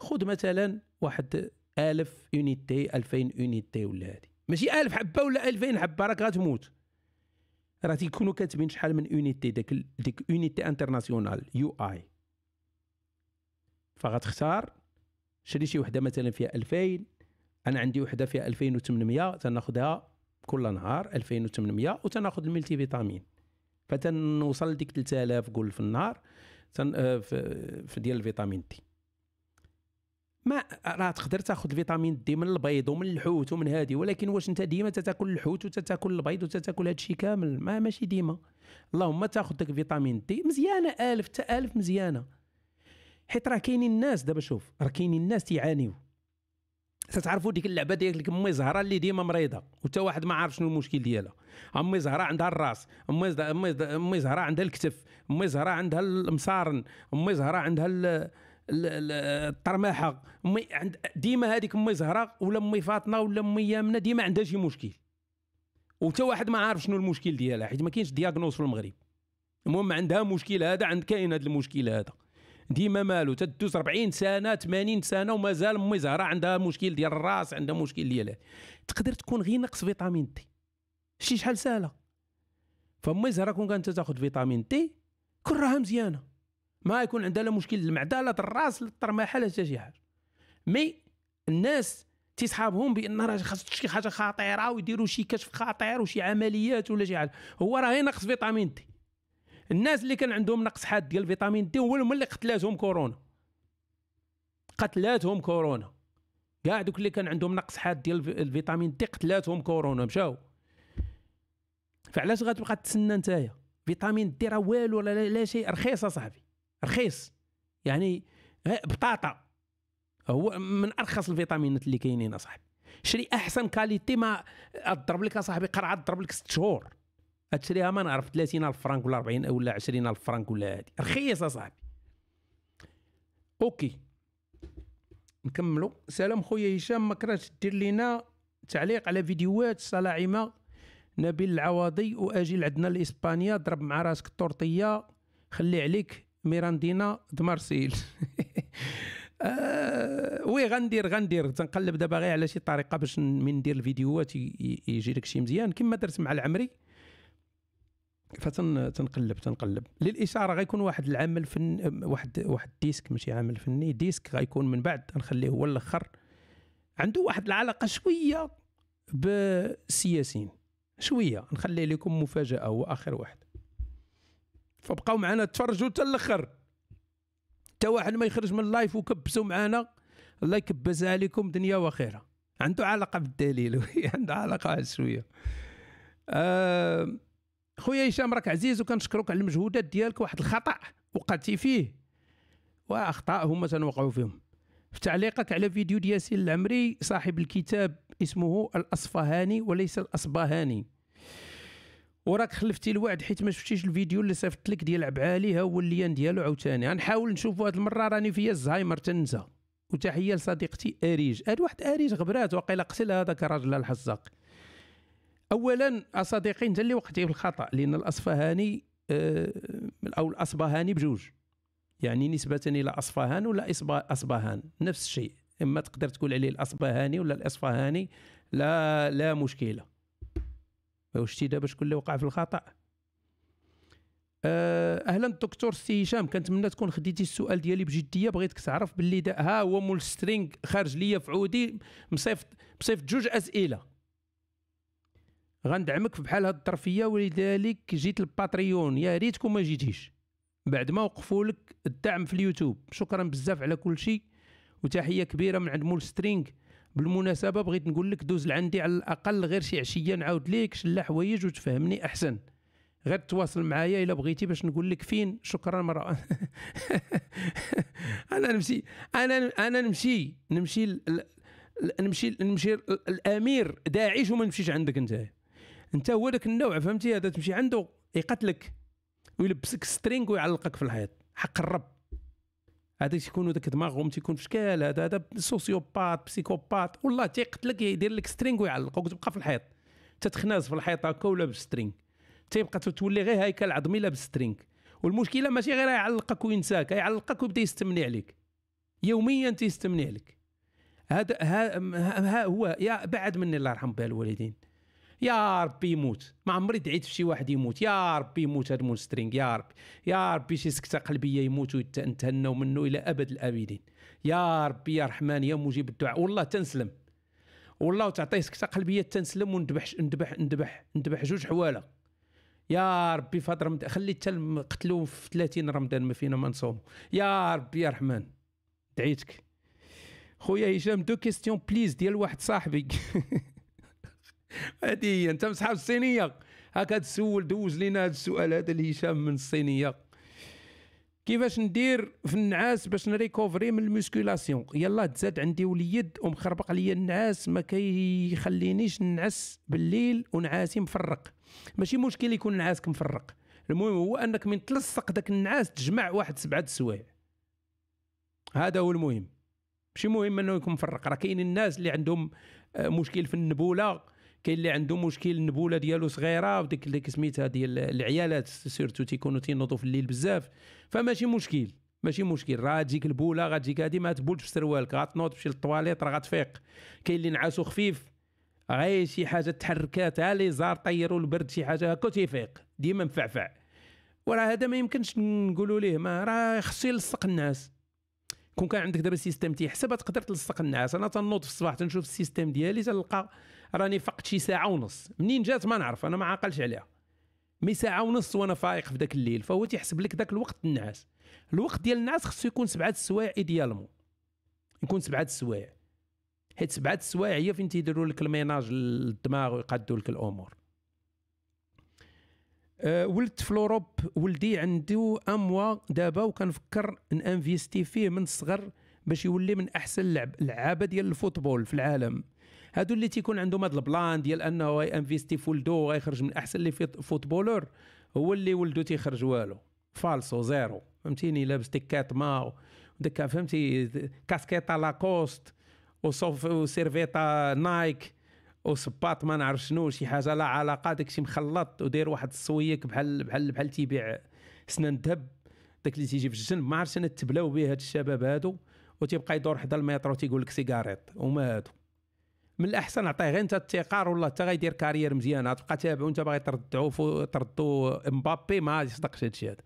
خذ مثلا واحد 1000 يونيتي 2000 يونيتي ولا هادي ماشي 1000 حبه ولا 2000 حبه راك غتموت راه تيكونوا كاتبين شحال من يونيتي داك ديك يونيتي انترناسيونال يو اي فغتختار شري شي وحده مثلا فيها 2000 انا عندي وحده فيها 2800 تناخذها كل نهار 2800 وتناخذ الملتي فيتامين فتنوصل لديك 3000 قول في النهار تن... آه، في ديال الفيتامين دي ما راه تقدر تاخذ الفيتامين دي من البيض ومن الحوت ومن هادي ولكن واش انت ديما تتاكل الحوت وتتاكل البيض وتتاكل هادشي كامل ما ماشي ديما اللهم تاخذ داك فيتامين دي مزيانه الف تا الف مزيانه حيت راه كاينين الناس دابا شوف راه كاينين الناس تيعانيو تتعرفوا ديك اللعبه ديال ديك امي زهره اللي ديما مريضه وتا واحد ما عارف شنو المشكل ديالها امي زهره عندها الراس امي زهره امي زهره عندها الكتف امي زهره عندها المصارن امي زهره عندها الطرماحه امي عند ديما هذيك امي زهره ولا امي فاطمه ولا امي يامنه ديما عندها شي مشكل وتا واحد ما عارف شنو المشكل ديالها حيت ما كاينش دياغنوز في المغرب المهم عندها مشكل هذا عند كاين هذا المشكل هذا ديما مالو تدوز 40 سنه 80 سنه ومازال امي زهره عندها مشكل ديال الراس عندها مشكل ديال تقدر تكون غير نقص فيتامين دي شتي شحال سهله فامي زهره كون كانت تاخذ فيتامين دي كون راها مزيانه ما يكون عندها لا مشكل المعده لا الراس لا الطرماحه لا حتى شي حاجه مي الناس تيصحابهم بان راه خاص شي حاجه خطيره ويديروا شي كشف خطير وشي عمليات ولا شي حاجه هو راه غير ناقص فيتامين دي الناس اللي كان عندهم نقص حاد ديال الفيتامين دي هو اللي قتلاتهم كورونا قتلاتهم كورونا كاع دوك اللي كان عندهم نقص حاد ديال الفيتامين دي قتلاتهم كورونا مشاو فعلاش غتبقى تسنى نتايا فيتامين دي راه والو لا, لا شيء رخيص اصاحبي رخيص يعني بطاطا هو من ارخص الفيتامينات اللي كاينين اصاحبي شري احسن كاليتي ما تضرب لك اصاحبي قرعه تضرب لك ست شهور تشريها ما نعرف 30 الف فرانك ولا 40 ولا 20 الف فرانك ولا هادي رخيص اصاحبي اوكي نكملوا سلام خويا هشام ما كرهتش دير لينا تعليق على فيديوهات صلاعمه نبيل العواضي واجي لعندنا لاسبانيا ضرب مع راسك الطورطيه خلي عليك ميراندينا دمارسيل آه وي غندير غندير تنقلب دابا غير على شي طريقه باش من ندير الفيديوهات يجي لك شي مزيان كما درت مع العمري فتنقلب تنقلب للاشاره غيكون واحد العمل فن واحد واحد ديسك ماشي عمل فني ديسك غيكون من بعد نخليه هو الاخر عنده واحد العلاقه شويه بالسياسيين شويه نخلي لكم مفاجاه هو اخر واحد فبقاو معنا تفرجوا حتى الاخر حتى واحد ما يخرج من اللايف وكبسوا معنا الله يكبس عليكم دنيا واخره عنده علاقه بالدليل عنده علاقه شويه آه خويا هشام راك عزيز وكنشكرك على المجهودات ديالك واحد الخطا وقعتي فيه واخطاء هما تنوقعوا فيهم في تعليقك على فيديو ياسين العمري صاحب الكتاب اسمه الاصفهاني وليس الاصبهاني وراك خلفتي الوعد حيت ما شفتيش الفيديو اللي صيفط لك ديال عبعالي ها هو اللين ديالو عاوتاني غنحاول نشوفو هاد المره راني فيا الزهايمر تنسى وتحيه لصديقتي اريج هاد واحد اريج غبرات وقيل قتل هذاك الراجل الحزاق اولا صديقي انت اللي وقعتي في الخطا لان الاصفهاني آه، او الاصبهاني بجوج يعني نسبه الى اصفهان ولا اصبهان نفس الشيء اما تقدر تقول عليه الاصبهاني ولا الاصفهاني لا لا مشكله شتي دابا شكون اللي وقع في الخطا آه، اهلا الدكتور سي هشام كنتمنى تكون خديتي السؤال ديالي بجديه بغيتك تعرف باللي ها هو مول سترينغ خارج ليا في عودي مصيفط مصيفط جوج اسئله غندعمك بحال هاد الطرفيه ولذلك جيت الباتريون يا ريتكم ما جيتيش بعد ما وقفوا لك الدعم في اليوتيوب شكرا بزاف على كل شيء وتحيه كبيره من عند مول سترينغ بالمناسبه بغيت نقول لك دوز لعندي على الاقل غير شي عشيه نعاود ليك شلا حوايج وتفهمني احسن غير تواصل معايا الا بغيتي باش نقول لك فين شكرا مره انا نمشي انا انا نمشي نمشي نمشي نمشي الامير داعش وما نمشيش عندك انت انت هو ذاك النوع فهمتي هذا تمشي عنده يقتلك ويلبسك سترينغ ويعلقك في الحيط حق الرب هذا تيكونوا ذاك دماغهم تيكون في شكال هذا هذا سوسيوبات بسيكوبات والله تيقتلك يدير لك سترينغ ويعلقك وتبقى في الحيط تتخناز في الحيط هكا ولابس سترينغ تيبقى تولي غير هيكل عظمي لابس سترينغ والمشكله ماشي غير يعلقك وينساك يعلقك ويبدا يستمني عليك يوميا تيستمني عليك هذا ها, ها, ها هو يا بعد مني الله يرحم بها الوالدين يا ربي يموت ما عمري دعيت في شي واحد يموت يا ربي يموت هذا المونسترينغ يا ربي يا ربي شي سكته قلبيه يموت ويتأنتهنوا منه الى ابد الابدين يا ربي يا رحمن يا مجيب الدعاء والله تنسلم والله تعطيه سكته قلبيه تنسلم وندبح ندبح ندبح ندبح جوج حواله يا ربي فهاد رمضان خلي حتى قتلوه في 30 رمضان ما فينا ما نصوم يا ربي يا رحمن دعيتك خويا هشام دو كيستيون بليز ديال واحد صاحبي هذه هي انت مصحاب الصينيه هاك تسول دوز لينا هذا السؤال هذا لهشام من الصينيه كيفاش ندير في النعاس باش نريكوفري من الموسكولاسيون يلا تزاد عندي وليد ومخربق ليا النعاس ما كيخلينيش نعس بالليل ونعاسي مفرق ماشي مشكل يكون نعاسك مفرق المهم هو انك من تلصق داك النعاس تجمع واحد سبعه السوايع هذا هو المهم ماشي مهم انه يكون مفرق راه كاين الناس اللي عندهم آه، مشكل في النبوله كاين اللي عنده مشكل النبوله ديالو صغيره وديك ديك سميتها ديال العيالات سيرتو تيكونوا تينوضوا في الليل بزاف فماشي مشكل ماشي مشكل راه تجيك البوله غتجيك هذه ما تبولش في سروالك غتنوض تمشي للطواليط راه غتفيق كاين اللي نعاسو خفيف غير شي حاجه تحركات ها لي زار طيروا البرد شي حاجه هكا تيفيق ديما مفعفع وراه هذا ما يمكنش نقولوا ليه ما راه خصو يلصق الناس كون كان عندك دابا سيستم تيحسب تقدر تلصق النعاس انا تنوض في الصباح تنشوف السيستم ديالي تنلقى راني فقت شي ساعه ونص منين جات ما نعرف انا ما عاقلش عليها مي ساعه ونص وانا فايق في ذاك الليل فهو تيحسب لك ذاك الوقت النعاس الوقت ديال النعاس خصو يكون سبعه السوايع ايديالمون يكون سبعه السوايع حيت سبعه السوايع هي فين تيديروا لك الميناج للدماغ ويقادوا لك الامور أه ولدت في اوروب ولدي عنده اموا دابا وكنفكر نانفيستي فيه من الصغر باش يولي من احسن لعب لعابه ديال الفوتبول في العالم هادو اللي تيكون عندهم هذا البلان ديال انه انفيستي في ولدو غيخرج من احسن اللي فوتبولور هو اللي ولدو تيخرج والو فالسو زيرو فهمتيني لابس تيكات ما وداك فهمتي كاسكيطه لاكوست وصوف وسيرفيتا نايك وصبات ما نعرف شنو شي حاجه لا علاقه داكشي مخلط ودير واحد السويك بحال بحال بحال تيبيع سنان ذهب داك اللي تيجي في الجنب ما عرفتش انا تبلاو به هاد الشباب هادو وتيبقى يدور حدا المترو تيقول لك سيجاريت وما هادو من الاحسن عطيه غير انت التيقار ولا حتى غيدير كارير مزيانه تبقى تابعو انت باغي تردعو تردو امبابي ما يصدقش الشيء هذا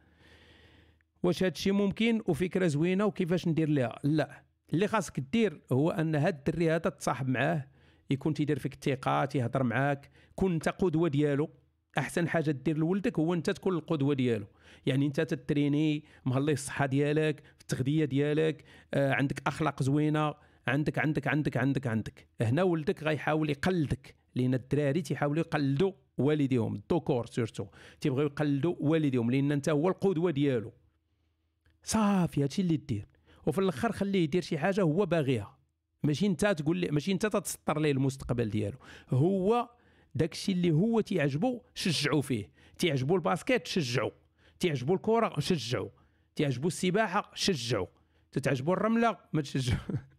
واش الشيء ممكن وفكره زوينه وكيفاش ندير ليها لا اللي خاصك دير هو ان هاد الدري هذا تصاحب معاه يكون تيدير فيك الثقه تيهضر معاك كون انت قدوه ديالو احسن حاجه دير لولدك هو انت تكون القدوه ديالو يعني انت تتريني مهلي الصحه ديالك في التغذيه ديالك آه عندك اخلاق زوينه عندك عندك عندك عندك عندك هنا ولدك غيحاول يقلدك لان الدراري تيحاولوا يقلدوا والديهم الذكور سيرتو تيبغيو يقلدوا والديهم لان انت هو القدوه ديالو صافي هادشي اللي دير وفي الاخر خليه يدير شي حاجه هو باغيها ماشي انت تقول لي ماشي انت تتسطر ليه المستقبل ديالو هو داكشي اللي هو تيعجبو شجعو فيه تيعجبو الباسكيت شجعو تيعجبو الكره شجعو تيعجبو السباحه شجعو تتعجبو الرمله ما تشجعو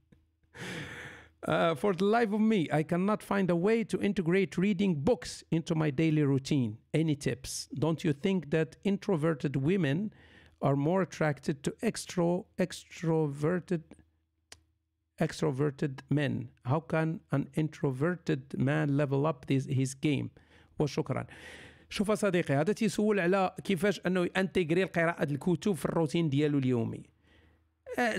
Uh, for the life of me, I cannot find a way to integrate reading books into my daily routine. Any tips? Don't you think that introverted women are more attracted to extro extroverted extroverted men? How can an introverted man level up this, his game? وشكرا. شوف صديقي هذا تيسول على كيفاش انه انتيغري قراءة الكتب في الروتين ديالو اليومي. آه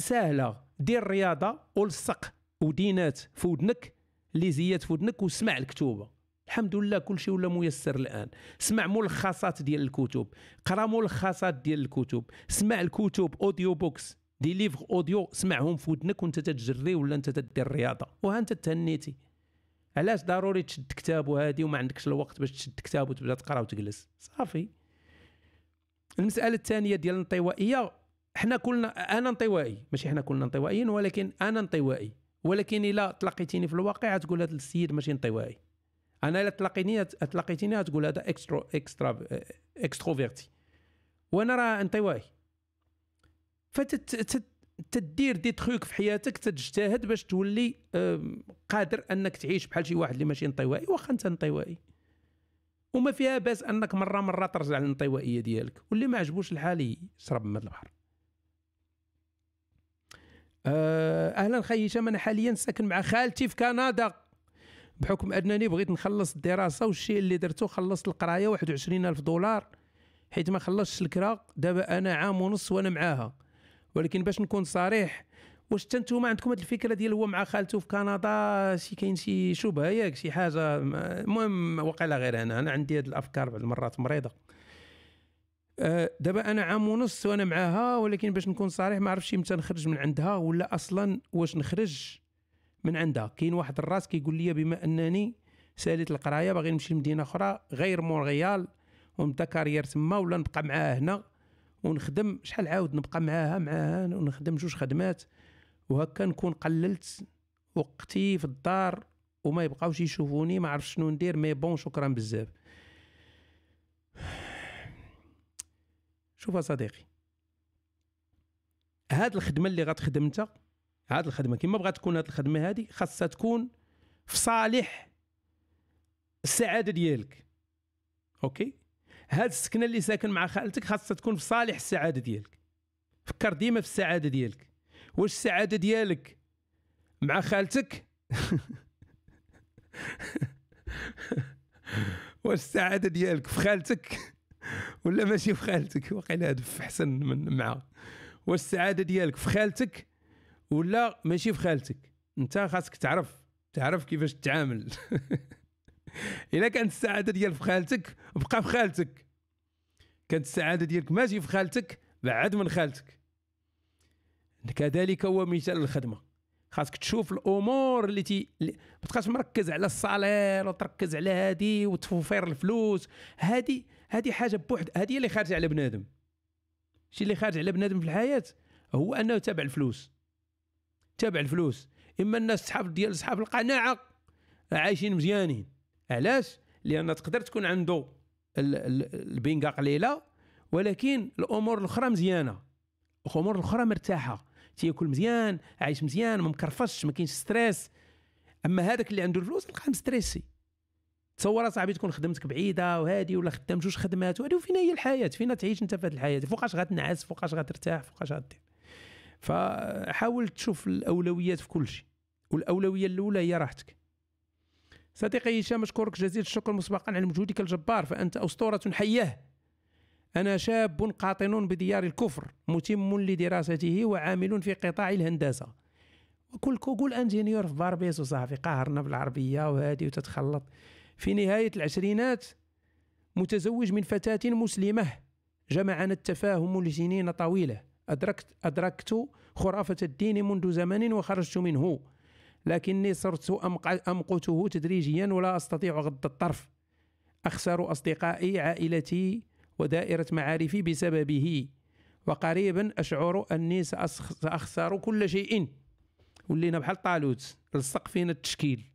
دير رياضه ولصق ودينات في ودنك ليزيات في ودنك وسمع الكتوبه الحمد لله كل شيء ولا ميسر الان اسمع ملخصات ديال الكتب قرا ملخصات ديال الكتب اسمع الكتب اوديو بوكس دي ليفغ اوديو سمعهم في ودنك وانت تتجري ولا انت تدير الرياضه وها انت تهنيتي علاش ضروري تشد كتاب وهادي وما عندكش الوقت باش تشد كتاب وتبدا تقرا وتجلس صافي المساله الثانيه ديال الانطوائيه حنا كلنا انا انطوائي ماشي حنا كلنا انطوائيين ولكن انا انطوائي ولكن الا تلاقيتيني في الواقع تقول هذا السيد ماشي انطوائي انا الا تلاقيني تلاقيتيني تقول هذا اكسترو اكسترا اكستروفيرتي وانا راه انطوائي فتدير دي تخيك في حياتك تجتهد باش تولي قادر انك تعيش بحال شي واحد اللي ماشي انطوائي واخا انت انطوائي وما فيها باس انك مره مره ترجع للانطوائيه ديالك واللي ما عجبوش الحال يشرب من البحر آه، اهلا خي هشام انا حاليا ساكن مع خالتي في كندا بحكم انني بغيت نخلص الدراسه والشيء اللي درته خلصت القرايه 21 الف دولار حيت ما خلصتش الكرا دابا انا عام ونص وانا معاها ولكن باش نكون صريح واش حتى ما عندكم هذه الفكره ديال هو مع خالته في كندا شي كاين شي شبهه ياك شي حاجه المهم وقيلا غير انا انا عندي هذه الافكار بعض المرات مريضه آه، دابا انا عام ونص وانا معاها ولكن باش نكون صريح ما عرفتش امتى نخرج من عندها ولا اصلا واش نخرج من عندها كاين واحد الراس كيقول لي بما انني ساليت القرايه باغي نمشي لمدينه اخرى غير مونريال ونبدا كارير تما ولا نبقى معاها هنا ونخدم شحال عاود نبقى معاها معاها ونخدم جوج خدمات وهكا نكون قللت وقتي في الدار وما يبقاوش يشوفوني ما عرفتش شنو ندير مي بون شكرا بزاف شوف صديقي هاد الخدمه اللي غتخدم انت هاد الخدمه كما بغات تكون هاد الخدمه هادي خاصها تكون في صالح السعاده ديالك اوكي هاد السكنه اللي ساكن مع خالتك خاصها تكون في صالح السعاده ديالك فكر ديما في السعاده ديالك واش السعاده ديالك مع خالتك واش السعاده ديالك في خالتك ولا ماشي في خالتك واقيلا في حسن من معها واش السعاده ديالك في خالتك ولا ماشي في خالتك انت خاصك تعرف تعرف كيفاش تتعامل الا كانت السعاده ديالك في خالتك بقى في خالتك كانت السعاده ديالك ماشي في خالتك بعد من خالتك كذلك هو مثال الخدمه خاصك تشوف الامور اللي تي ما تبقاش مركز على الصالير وتركز على هادي وتوفير الفلوس هادي هذه حاجه بوحد هذه اللي خارجه على بنادم الشيء اللي خارج على بنادم في الحياه هو انه تابع الفلوس تابع الفلوس اما الناس صحاب ديال صحاب القناعه عايشين مزيانين علاش لان تقدر تكون عنده البنقه قليله ولكن الامور الاخرى مزيانه الامور الاخرى مرتاحه تياكل مزيان عايش مزيان ما مكرفصش ما كاينش ستريس اما هذاك اللي عنده الفلوس تلقاه مستريسي تصور صاحبي تكون خدمتك بعيده وهادي ولا خدام جوج خدمات وهادي وفين هي الحياه فين تعيش انت في هذه الحياه فوقاش غتنعس فوقاش غترتاح فوقاش غدير فحاول تشوف الاولويات في كل شيء والاولويه الاولى هي راحتك صديقي هشام اشكرك جزيل الشكر مسبقا على مجهودك الجبار فانت اسطوره حيه انا شاب قاطن بديار الكفر متم لدراسته وعامل في قطاع الهندسه وكل كوغول انجينيور في باربيس وصافي قاهرنا بالعربيه وهادي وتتخلط في نهاية العشرينات متزوج من فتاة مسلمة جمعنا التفاهم لسنين طويلة أدركت, أدركت خرافة الدين منذ زمن وخرجت منه لكني صرت أمقته تدريجيا ولا أستطيع غض الطرف أخسر أصدقائي عائلتي ودائرة معارفي بسببه وقريبا أشعر أني سأخسر كل شيء ولينا بحال طالوت لصق فينا التشكيل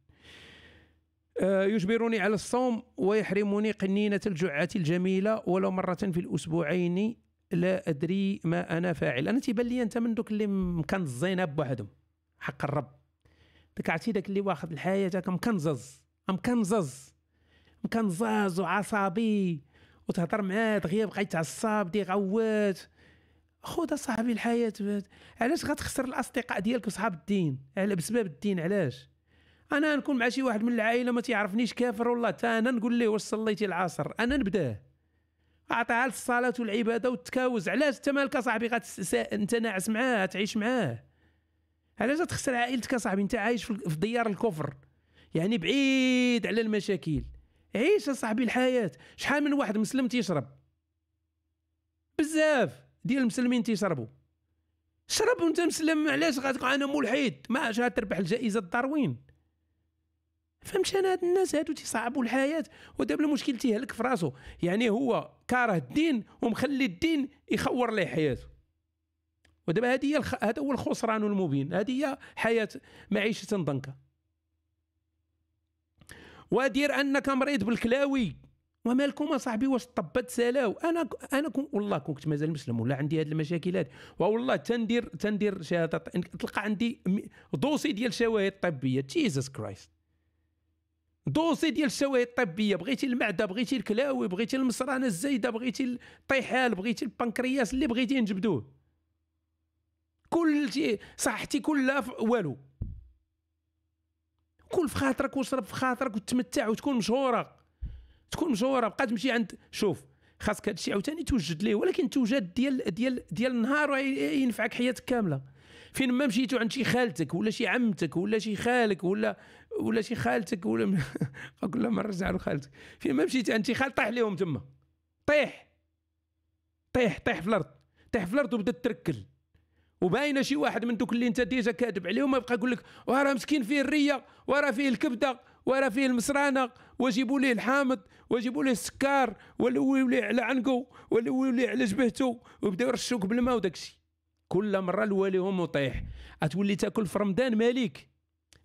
آه، يجبرني على الصوم ويحرمني قنينة الجعة الجميلة ولو مرة في الأسبوعين لا أدري ما أنا فاعل أنا تيبان لي أنت من دوك اللي مكنزينا بوحدهم حق الرب داك عرفتي داك اللي واخد الحياة مكنزز مكنزز مكنزز وعصبي وتهضر معاه دغيا بقى يتعصب دي غوات خذ صاحبي الحياة علاش غتخسر الأصدقاء ديالك وصحاب الدين على بسبب الدين علاش انا نكون مع شي واحد من العائله ما تيعرفنيش كافر والله تا انا نقول ليه واش صليتي العصر انا نبداه اعطيها الصلاه والعباده والتكاوز علاش انت مالك اصاحبي انت ناعس معاه تعيش معاه علاش تخسر عائلتك اصاحبي انت عايش في ديار الكفر يعني بعيد على المشاكل عيش اصاحبي الحياه شحال من واحد مسلم تيشرب بزاف ديال المسلمين تيشربوا شرب وانت مسلم علاش غتقول انا ملحد ما عادش تربح الجائزه داروين فهمتش انا هاد الناس هادو تيصعبوا الحياه ودابا المشكل تيهلك في راسو يعني هو كاره الدين ومخلي الدين يخور ليه حياته ودابا هذه هي الخ... هذا هو الخسران المبين هذه هي حياه معيشه ضنكه ودير انك مريض بالكلاوي ومالكم اصاحبي واش طبات سالاو انا انا كن والله كون كنت مازال مسلم ولا عندي هاد المشاكل هاد والله تندير تندير شهاده تلقى عندي دوسي ديال الشواهد الطبيه جيزس كرايست دوسي ديال الشواهد الطبيه بغيتي المعده بغيتي الكلاوي بغيتي المصرانه الزايده بغيتي الطيحال بغيتي البنكرياس اللي بغيتي نجبدوه كل صحتي كلها والو كل في خاطرك واشرب في خاطرك وتمتع وتكون مشهوره تكون مشهوره بقا تمشي عند شوف خاصك هادشي عاوتاني توجد ليه ولكن توجد ديال ديال ديال النهار ينفعك حياتك كامله فين ما مشيتو عند شي خالتك ولا شي عمتك ولا شي خالك ولا ولا شي خالتك ولا كل مره رجع لخالتك فين ما مشيت انت خال طيح لهم تما طيح طيح طيح في الارض طيح في الارض وبدا تركل وباينه شي واحد من دوك اللي انت ديجا كاذب عليهم يبقى يقول لك وراه مسكين فيه الريه وراه فيه الكبده وراه فيه المصرانه وجيبوا ليه الحامض وجيبوا ليه السكر ولويو ليه على عنقو ولويو ليه على جبهته وبداو يرشوك بالماء وداك الشيء كل مره لواليهم وطيح اتولي تاكل في رمضان مالك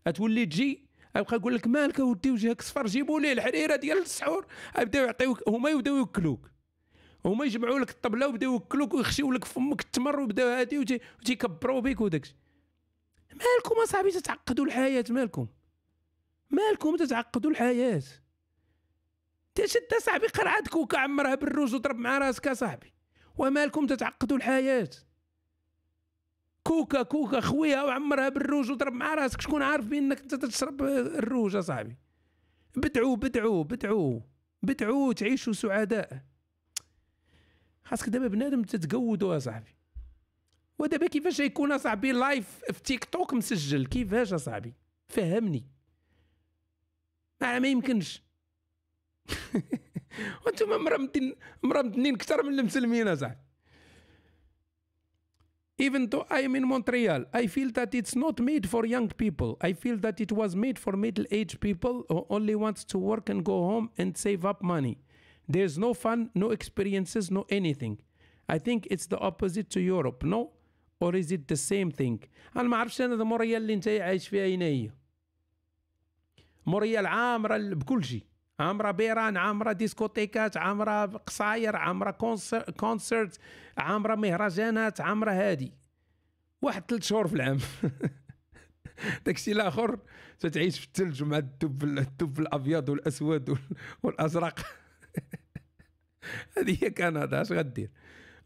اتولي تجي غيبقى يقول لك مالك اودي وجهك صفر جيبوا ليه الحريره ديال السحور يبداو يعطيوك هما يبداو يوكلوك هما يجمعوا لك الطبله ويبداو يوكلوك ويخشيو لك فمك التمر ويبداو هادي ويكبروا بك وداكشي مالكم اصاحبي تتعقدوا الحياه مالكم مالكم تتعقدوا الحياه تشد صاحبي قرعتك وكعمرها بالروز وضرب مع راسك صاحبي ومالكم تتعقدوا الحياه كوكا كوكا خويها وعمرها بالروج وضرب مع راسك شكون عارف بانك انت تشرب الروج اصاحبي بدعوا بدعوا بدعوا بدعوا تعيشوا سعداء خاصك دابا بنادم تتقودوا اصاحبي ودابا كيفاش يكون اصاحبي لايف في تيك توك مسجل كيفاش اصاحبي فهمني ما, ما يمكنش وانتم مرمدين مرمدين كثر من المسلمين اصاحبي Even though I am in Montreal, I feel that it's not made for young people. I feel that it was made for middle-aged people who only wants to work and go home and save up money. There's no fun, no experiences, no anything. I think it's the opposite to Europe, no? Or is it the same thing? أنا ما عرفتش أنا الموريال اللي أنت عايش فيها هنا هي. موريال عامرة بكل شيء. عامره بيران عامره ديسكوتيكات عامره قصاير عامره كونسرت عامره مهرجانات عامره هادي واحد ثلاث شهور في العام داكشي الاخر تتعيش في الثلج مع الدب الدب الابيض والاسود والازرق هذه هي كندا اش غدير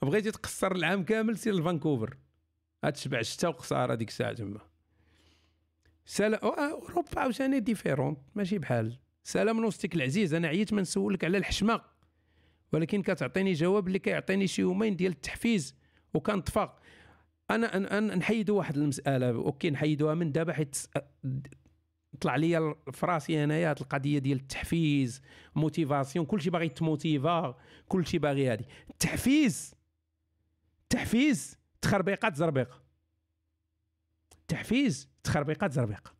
بغيتي تقصر العام كامل سير لفانكوفر غتشبع الشتا وقصار هذيك الساعه تما سال اوروبا عاوتاني ديفيرونت ماشي بحال سلام نوستيك العزيز انا عييت ما نسولك على الحشمه ولكن كتعطيني جواب اللي كيعطيني شي يومين ديال التحفيز وكنطفى انا أن أن نحيدوا واحد المساله اوكي نحيدوها من دابا حيت طلع لي في راسي انايا القضيه ديال التحفيز موتيفاسيون كلشي باغي تموتيفا كلشي باغي هادي التحفيز التحفيز تخربيقات زربيقه التحفيز تخربيقات زربيقه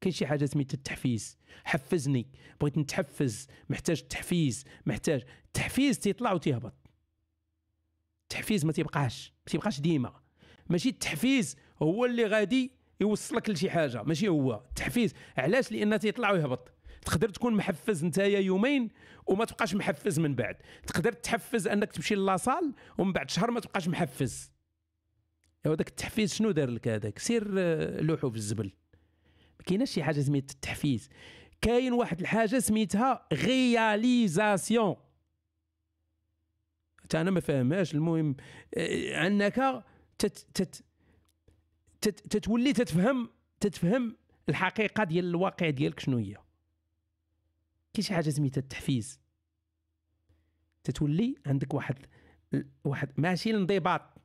كاين شي حاجه سميتها التحفيز حفزني بغيت نتحفز محتاج التحفيز محتاج التحفيز تيطلع وتيهبط التحفيز ما تيبقاش ما تيبقاش ديما ماشي التحفيز هو اللي غادي يوصلك لشي حاجه ماشي هو التحفيز علاش لان تيطلع ويهبط تقدر تكون محفز نتايا يومين وما تبقاش محفز من بعد تقدر تحفز انك تمشي للاصال ومن بعد شهر ما تبقاش محفز هذاك التحفيز شنو دار لك هذاك سير آه، لوحو في الزبل كايناش شي حاجه سميتها التحفيز كاين واحد الحاجه سميتها رياليزاسيون حتى انا ما فاهمهاش المهم آه، انك تت تت تت تتولي تتفهم تتفهم الحقيقه ديال الواقع ديالك شنو هي كاين شي حاجه سميتها التحفيز تتولي عندك واحد واحد ماشي الانضباط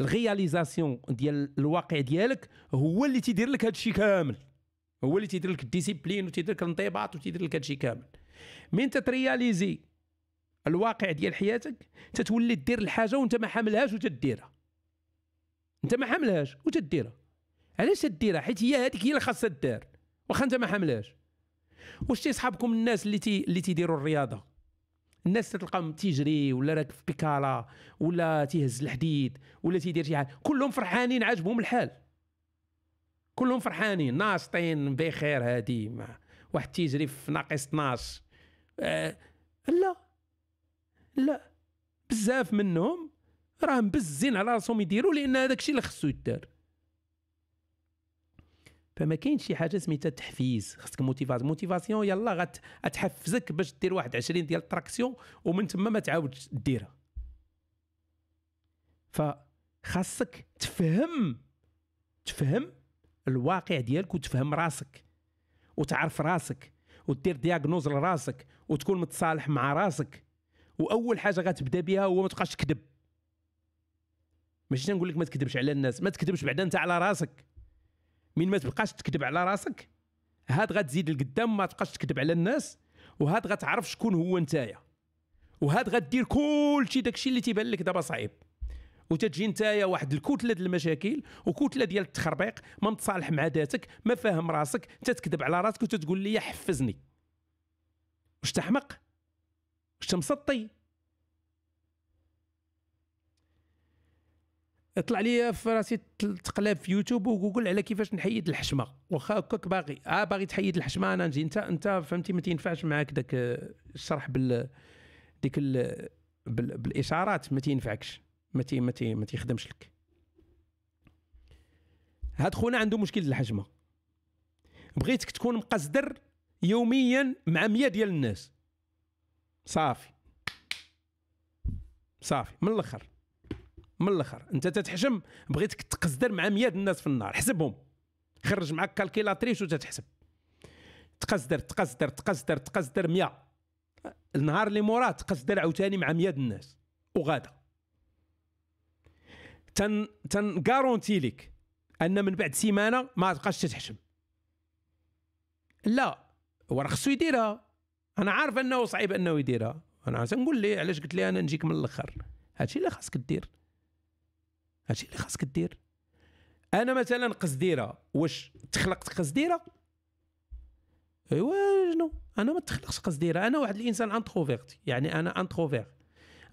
الرياليزاسيون ديال الواقع ديالك هو اللي تيدير لك هادشي كامل هو اللي تيدير لك الديسيبلين وتيدير لك الانضباط وتيدير لك هادشي كامل من تترياليزي الواقع ديال حياتك تتولي دير الحاجه وانت ما حاملهاش وتديرها انت ما حاملهاش وتديرها علاش تديرها حيت هي هذيك هي اللي خاصها دار واخا انت ما حاملهاش واش تيصحابكم الناس اللي تي اللي تيديروا الرياضه الناس تلقاهم تيجري ولا راك في بيكالا ولا تيهز الحديد ولا تيدير شي حاجه كلهم فرحانين عاجبهم الحال كلهم فرحانين ناشطين بخير هادي واحد تيجري في ناقص 12 آه لا لا بزاف منهم راهم بزين على راسهم يديروا لان هذاك الشيء اللي خصو يدار فما كاينش شي حاجه سميتها تحفيز خصك موتيفاسيون موتيفاسيون يلا غتحفزك باش دير واحد 20 ديال التراكسيون ومن تما ما تعاودش ديرها فخاصك تفهم تفهم الواقع ديالك وتفهم راسك وتعرف راسك ودير دياغنوز لراسك وتكون متصالح مع راسك واول حاجه غتبدا بها هو ما تبقاش تكذب ماشي نقول لك ما تكذبش على الناس ما تكذبش بعدا انت على راسك من ما تبقاش تكذب على راسك هاد غتزيد لقدام ما تبقاش تكذب على الناس وهاد غتعرف شكون هو نتايا وهاد غدير كلشي داكشي اللي تيبان لك دابا صعيب وتتجي نتايا واحد الكتله ديال المشاكل وكتله ديال التخربيق ما متصالح مع ذاتك ما فاهم راسك تتكذب على راسك وتتقول لي حفزني واش تحمق واش تمسطي طلع لي في راسي تقلاب في يوتيوب وجوجل على كيفاش نحيد الحشمه واخا هكاك باغي اه باغي تحيد الحشمه انا نجي انت انت فهمتي ما تينفعش معاك داك آه، الشرح بال ديك ال... بال... بالاشارات ما تينفعكش ما تي ما تي ما تيخدمش لك هاد خونا عنده مشكل الحشمه بغيتك تكون مقصدر يوميا مع 100 ديال الناس صافي صافي من الاخر من الاخر انت تتحشم بغيتك تقصدر مع 100 الناس في النار حسبهم خرج معك كالكيلاتريش وتتحسب تقصدر تقصدر تقصدر تقصدر 100 النهار اللي موراه تقصدر عاوتاني مع 100 الناس وغادا تن غارونتي لك ان من بعد سيمانه ما تبقاش تتحشم لا هو راه خصو يديرها انا عارف انه صعيب انه يديرها انا تنقول ليه علاش قلت ليه انا نجيك من الاخر هادشي اللي خاصك دير هادشي اللي خاصك دير انا مثلا قصديره واش تخلقت قصديره ايوا شنو انا ما تخلقش قصديره انا واحد الانسان انتروفيرتي يعني انا انتروفير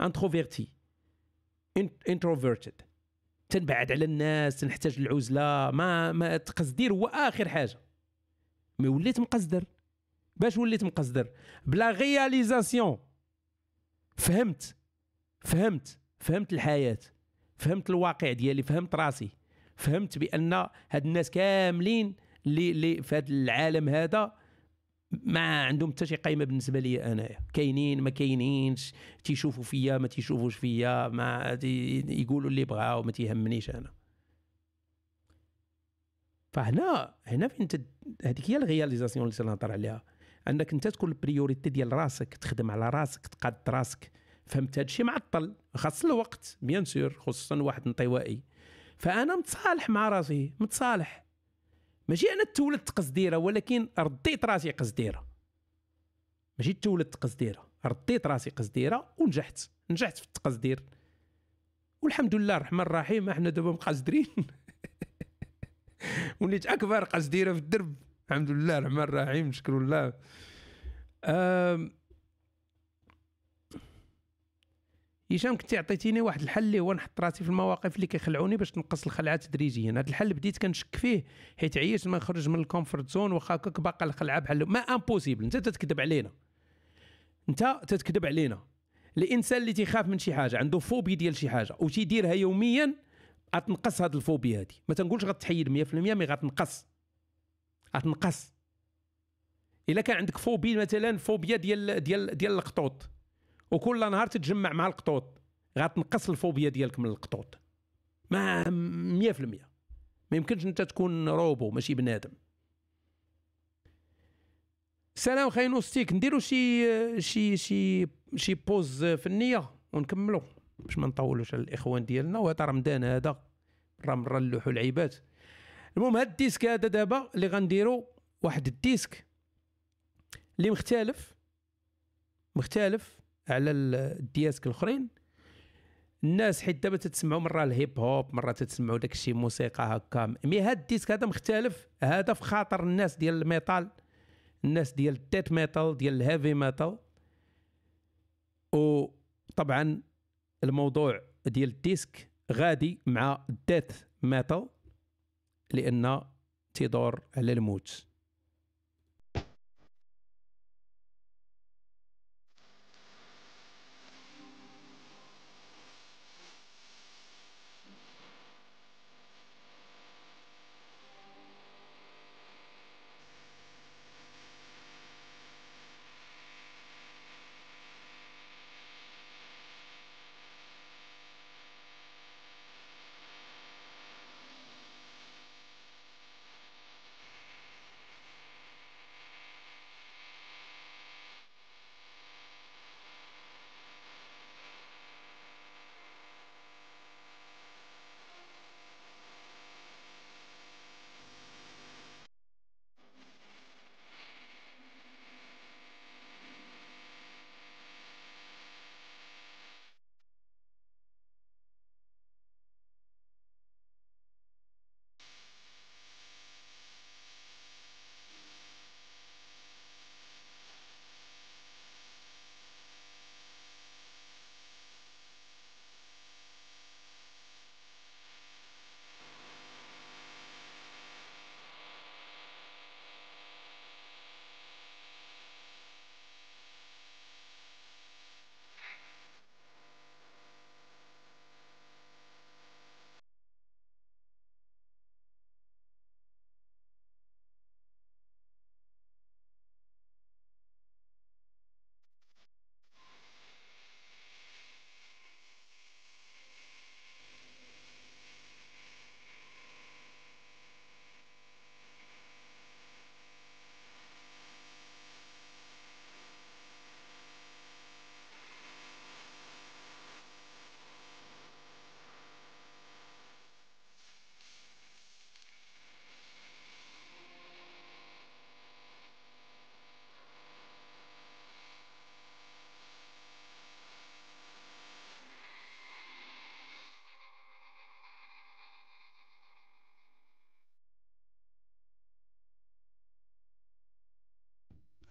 انتروفيرتي انتروفيرتد تنبعد على الناس تنحتاج العزله ما ما تقصدير هو اخر حاجه مي وليت مقصدر باش وليت مقصدر بلا غياليزاسيون فهمت فهمت فهمت الحياه فهمت الواقع ديالي فهمت راسي فهمت بان هاد الناس كاملين اللي اللي في هذا العالم هذا ما عندهم حتى شي قيمه بالنسبه لي انايا كاينين ما كاينينش تيشوفوا فيا ما تيشوفوش فيا ما يقولوا اللي بغاو ما تيهمنيش انا فهنا هنا فين هذيك هي الرياليزاسيون اللي تنهضر عليها انك انت تكون البريوريتي ديال راسك تخدم على راسك تقاد راسك فهمت هادشي معطل خاص الوقت بيان سور خصوصا واحد انطوائي فانا متصالح مع راسي متصالح ماشي انا تولدت قصديره ولكن رديت راسي قصديره ماشي تولدت قصديره رديت راسي قصديره ونجحت نجحت في التقصدير والحمد لله الرحمن الرحيم احنا دابا مقصدرين وليت اكبر قصديره في الدرب الحمد لله الرحمن الرحيم نشكر الله أم هشام كنتي عطيتيني واحد الحل اللي هو نحط راسي في المواقف اللي كيخلعوني باش نقص الخلعه تدريجيا هذا الحل بديت كنشك فيه حيت عييت ما نخرج من الكومفورت زون واخا هكاك باقا الخلعه بحال ما امبوسيبل انت تتكذب علينا انت تتكذب علينا الانسان اللي تيخاف من شي حاجه عنده فوبيا ديال شي حاجه وتيديرها يوميا غتنقص هاد الفوبيا هادي ما تنقولش غتحيد 100% مي غتنقص غتنقص الا كان عندك فوبيا مثلا فوبيا ديال ديال ديال الخطوط وكل نهار تتجمع مع القطوط غتنقص الفوبيا ديالك من القطوط ما 100% ما يمكنش انت تكون روبو ماشي بنادم سلام خاين وستيك نديرو شي شي شي شي بوز فنيه ونكملو باش ما نطولوش على الاخوان ديالنا وهذا رمضان هذا راه مره نلوحو العيبات المهم هاد الديسك هذا دابا اللي غنديرو واحد الديسك اللي مختلف مختلف على الدياسك الاخرين الناس حيت دابا تتسمعوا مره الهيب هوب مره تتسمعوا داكشي موسيقى هكا مي هاد الديسك هذا مختلف هذا في خاطر الناس ديال الميتال الناس ديال التيت ميتال ديال الهيفي ميتال وطبعا الموضوع ديال الديسك غادي مع الديث ميتال لان تيدور على الموت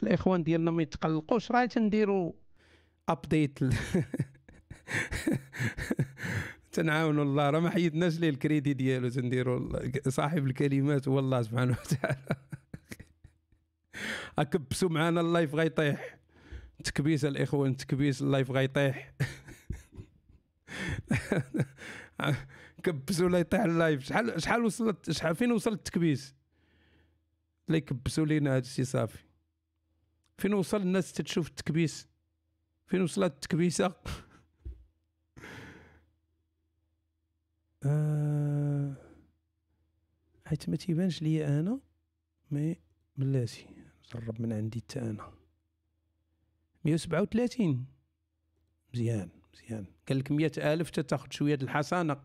الاخوان ديالنا ما يتقلقوش راه تنديروا ابديت ل... تنعاونوا الله راه ما حيدناش ليه الكريدي ديالو تنديروا صاحب الكلمات هو الله سبحانه وتعالى اكبسوا معانا اللايف غيطيح تكبيس الاخوان تكبيس اللايف غيطيح كبسوا لا يطيح اللايف شحال شحال وصلت شحال فين وصل التكبيس لا يكبسوا لينا هادشي صافي فين وصل الناس تتشوف التكبيس فين وصلت التكبيسة آه... حيت ما تيبانش ليا انا مي بلاتي جرب من عندي حتى انا 137 مزيان مزيان قال لك 100000 تاخذ شويه الحصانه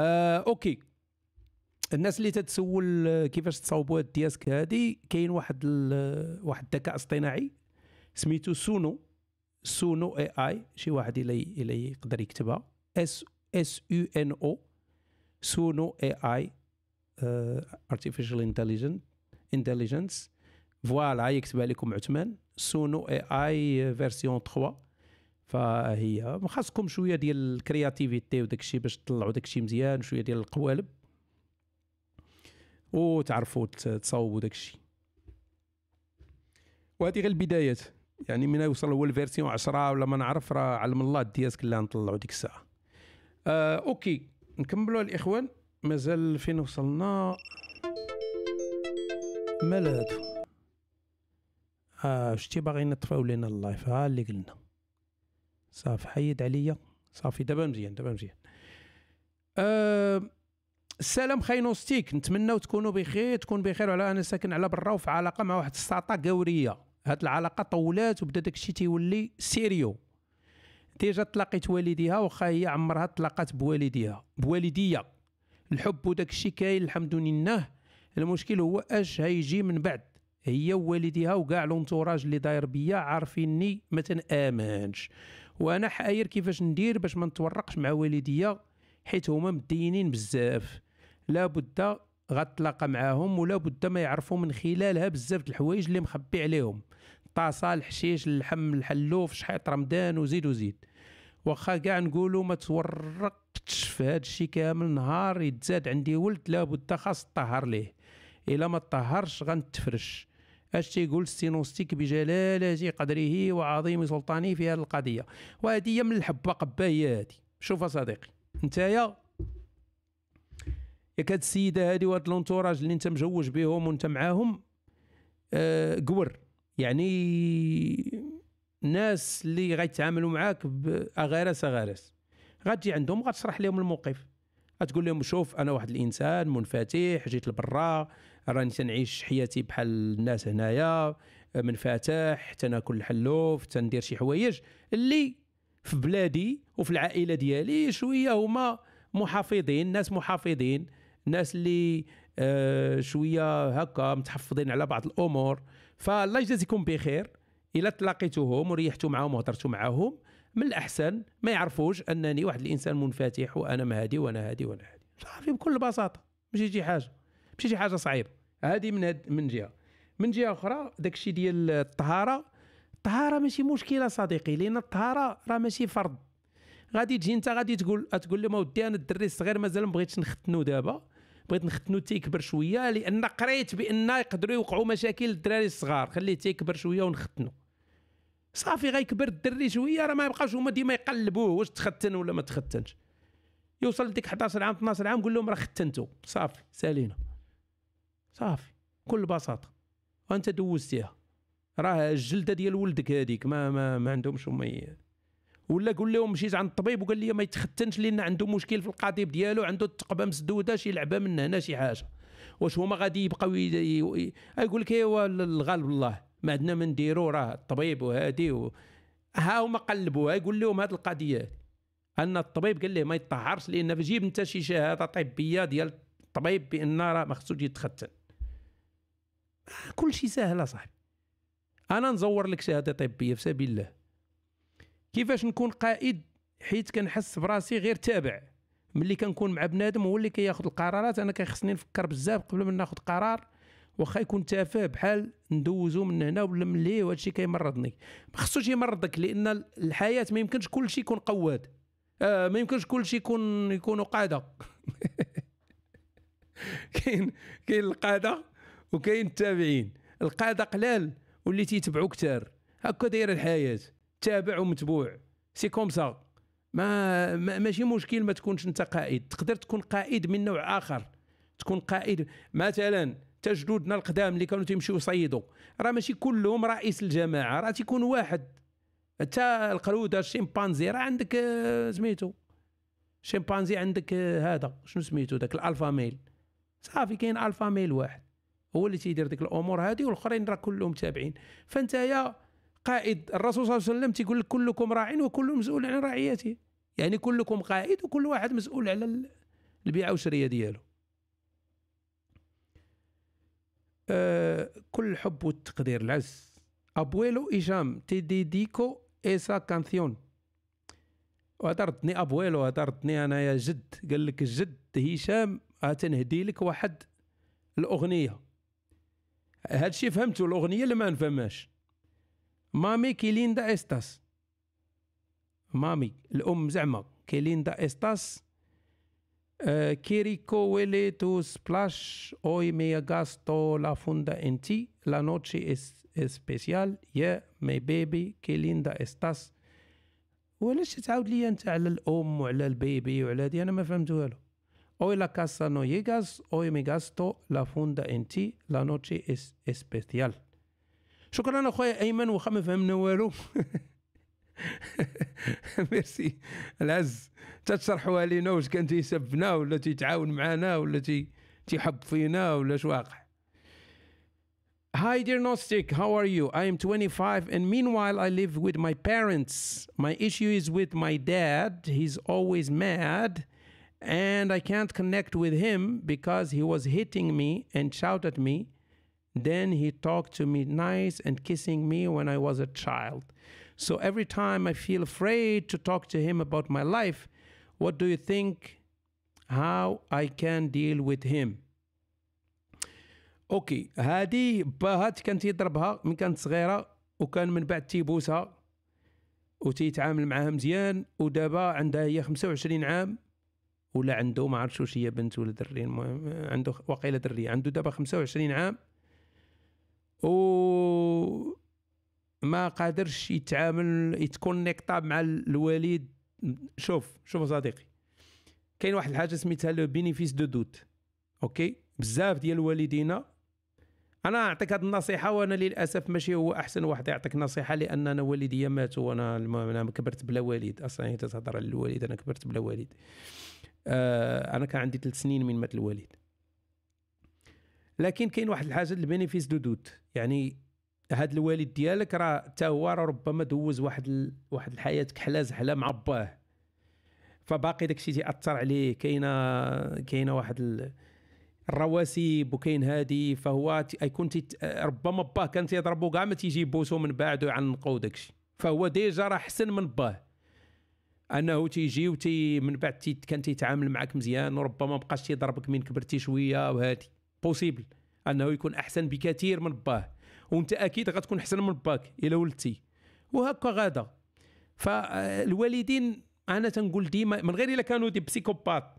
آه اوكي الناس اللي تتسول آه، كيفاش تصاوبوا هاد الدياسك هادي كاين واحد آه، واحد الذكاء اصطناعي سميتو سونو سونو اي اي شي واحد الى الى يقدر يكتبها اس اس يو ان او سونو اي اي ارتفيشال انتليجنت انتليجنس فوالا يكتبها لكم عثمان سونو اي اي فيرسيون 3 فهي خاصكم شويه ديال الكرياتيفيتي وداك الشيء باش تطلعوا داك الشيء مزيان شويه ديال القوالب وتعرفوا تصاوبوا داك الشيء وهذه غير البدايات يعني من يوصل هو الفيرسيون 10 ولا ما نعرف راه علم الله الدياسك اللي نطلعوا ديك الساعه آه اوكي نكملوا الاخوان مازال فين وصلنا مال هادو اه شتي باغيين نطفاو لينا اللايف ها اللي قلنا صافي حيد عليا صافي دابا مزيان دابا مزيان آه السلام خاينوستيك نتمناو تكونوا بخير تكون بخير على انا ساكن على برا وفي علاقه مع واحد الساطا قوريه هاد العلاقه طولات وبدا داكشي تيولي سيريو ديجا تلاقيت والديها واخا هي عمرها تلاقات بوالديها بوالديا الحب وداكشي كاين الحمد لله المشكل هو اش هيجي من بعد هي والديها وكاع لونتوراج اللي داير بيا عارفيني ما تنامنش وانا حاير كيفاش ندير باش ما نتورقش مع والديا حيت هما مدينين بزاف لابد غتلاقى معاهم ولا بد ما يعرفوا من خلالها بزاف د الحوايج اللي مخبي عليهم طاسه الحشيش اللحم الحلوف شحيط رمضان وزيد وزيد واخا كاع نقولوا ما تورقتش في هذا الشيء كامل نهار يتزاد عندي ولد لابد خاص طهر ليه الا ما طهرش غنتفرش اش تيقول السينوستيك بجلاله قدره وعظيم سلطانه في هذه القضيه وهذه من الحبه قبايه هي هذه شوف صديقي نتايا ياك هاد السيده هادي وهاد لونتوراج اللي انت مجوج بهم وانت معاهم آه قور يعني الناس اللي غيتعاملوا معاك باغارس اغارس غتجي عندهم غتشرح لهم الموقف غتقول لهم شوف انا واحد الانسان منفتح جيت لبرا راني تنعيش حياتي بحال الناس هنايا منفتح تناكل الحلوف تندير شي حوايج اللي في بلادي وفي العائله ديالي شويه هما محافظين ناس محافظين ناس اللي آه، شويه هكا متحفظين على بعض الامور فالله يجازيكم بخير الا تلاقيتوهم وريحتوا معاهم وهضرتوا معاهم من الاحسن ما يعرفوش انني واحد الانسان منفتح وانا مهدي وانا هادي وانا هادي صافي بكل بساطه ماشي شي حاجه ماشي شي حاجه صعيبه هذه من هاد من جهه من جهه اخرى داكشي ديال الطهاره الطهاره ماشي مشكله صديقي لان الطهاره راه ماشي فرض غادي تجي انت غادي تقول تقول لهم اودي انا الدري الصغير مازال ما بغيتش نختنو دابا بغيت نختنو تيكبر شويه لان قريت بان يقدروا يوقعوا مشاكل الدراري الصغار خليه تيكبر شويه ونختنو صافي غيكبر الدري شويه راه ما يبقاش هما ديما يقلبوه واش تختن ولا ما تختنش يوصل لديك 11 عام 12 عام قول لهم راه ختنتو صافي سالينا صافي بكل بساطه وانت دوزتيها راه الجلده ديال ولدك هذيك ما ما, ما عندهمش هما ولا قول لهم مشيت عند الطبيب وقال لي ما يتختنش لان عنده مشكل في القضيب ديالو عنده التقبه مسدوده شي لعبه من هنا شي حاجه واش هما غادي يبقاو يقول لك ايوا الغالب الله ما عندنا ما نديرو راه الطبيب وهادي و... ها هما قلبوها يقول لهم هذه القضيه ان الطبيب قال له ما يتطهرش لان جيب انت شي شهاده طبيه ديال الطبيب بان راه ما خصوش يتختن كل شيء سهل اصاحبي انا نزور لك شهاده طبيه في سبيل الله كيفاش نكون قائد حيت كنحس براسي غير تابع ملي كنكون مع بنادم هو اللي كياخذ القرارات انا كيخصني نفكر بزاف قبل ما ناخذ قرار واخا يكون تافه بحال ندوزو من هنا ولا من ليه وهادشي كيمرضني ما خصوش يمرضك لان الحياه ما يمكنش كلشي يكون قواد آه ما يمكنش كلشي يكون يكونوا قاده كاين كاين القاده وكاين التابعين القاده قلال واللي تيتبعوا كثار هكا دايره الحياه تابع ومتبوع سي كوم سا ما, ماشي مشكل ما تكونش انت قائد تقدر تكون قائد من نوع اخر تكون قائد مثلا تجدودنا القدام اللي كانوا تيمشيو يصيدوا راه ماشي كلهم رئيس الجماعه راه تيكون واحد حتى القروده الشمبانزي راه عندك آه، سميتو الشمبانزي عندك آه، هذا شنو سميتو ذاك الالفا ميل صافي كاين الفا ميل واحد هو اللي تيدير ديك الامور هذه والاخرين راه كلهم تابعين فانت يا قائد الرسول صلى الله عليه وسلم تيقول لك كلكم راع وكل مسؤول عن رعيته يعني كلكم قائد وكل واحد مسؤول على البيعه والشريه ديالو آه كل الحب والتقدير العز ابويلو ايجام تي اي ايسا كانثيون وهدرتني ابويلو أنا انايا جد قال لك الجد هشام غتنهدي لك واحد الاغنيه هادشي فهمتو الاغنيه اللي ما نفهمهاش Mami, qué linda estás. Mami, زعما um, qué linda estás. Eh, splash. Hoy me gasto la funda en ti. La noche es especial. Yeah, mi baby, qué linda estás. Hoy la casa no llegas, hoy me gasto la funda en ti, la noche es especial. شكرا اخويا ايمن واخا ما فهمنا والو ميرسي العز تتشرحوا علينا واش كان تيسبنا ولا تيتعاون معنا ولا تيحب فينا ولا اش واقع Hi dear Gnostic, how are you? I am 25 and meanwhile I live with my parents. My issue is with my dad. He's always mad and I can't connect with him because he was hitting me and shouted at me Then he talked to me nice and kissing me when I was a child. So every time I feel afraid to talk to him about my life, what do you think? How I can deal with him? اوكي هادي باهات كان تيضربها من كانت صغيره وكان من بعد تيبوسها وتيتعامل معاها مزيان ودابا عندها هي 25 عام ولا عنده ما عرفتش واش هي بنت ولا دري المهم عنده واقيلا دري عنده دابا 25 عام و ما قادرش يتعامل يتكونيكتا مع الوالد شوف شوف صديقي كاين واحد الحاجه سميتها لو بينيفيس دو دوت اوكي بزاف ديال والدينا انا نعطيك هذه النصيحه وانا للاسف ماشي هو احسن واحد يعطيك نصيحه لان انا والديا مات وانا انا كبرت بلا والد اصلا انت تهضر على الوالد انا كبرت بلا والد آه انا كان عندي ثلاث سنين من مات الوالد لكن كاين واحد الحاجه البينيفيس دو دوت يعني هذا الوالد ديالك راه حتى هو راه ربما دوز واحد ال... واحد الحياه كحله زحله مع باه فباقي داكشي تيأثر عليه كاينه كاينه واحد ال... الرواسيب وكاين هادي فهو يكون تت... ربما باه كان تيضربو كاع ما تيجيبوسو من بعد ويعنقو داكشي فهو ديجا راه احسن من باه انه تيجي وتي من بعد تي... كان تيتعامل معك مزيان وربما مابقاش تيضربك من كبرتي شويه وهادي بوسيبل انه يكون احسن بكثير من باه وانت اكيد غتكون احسن من باك الا ولدتي وهكا غادا فالوالدين انا تنقول ديما من غير الا كانوا دي بسيكوبات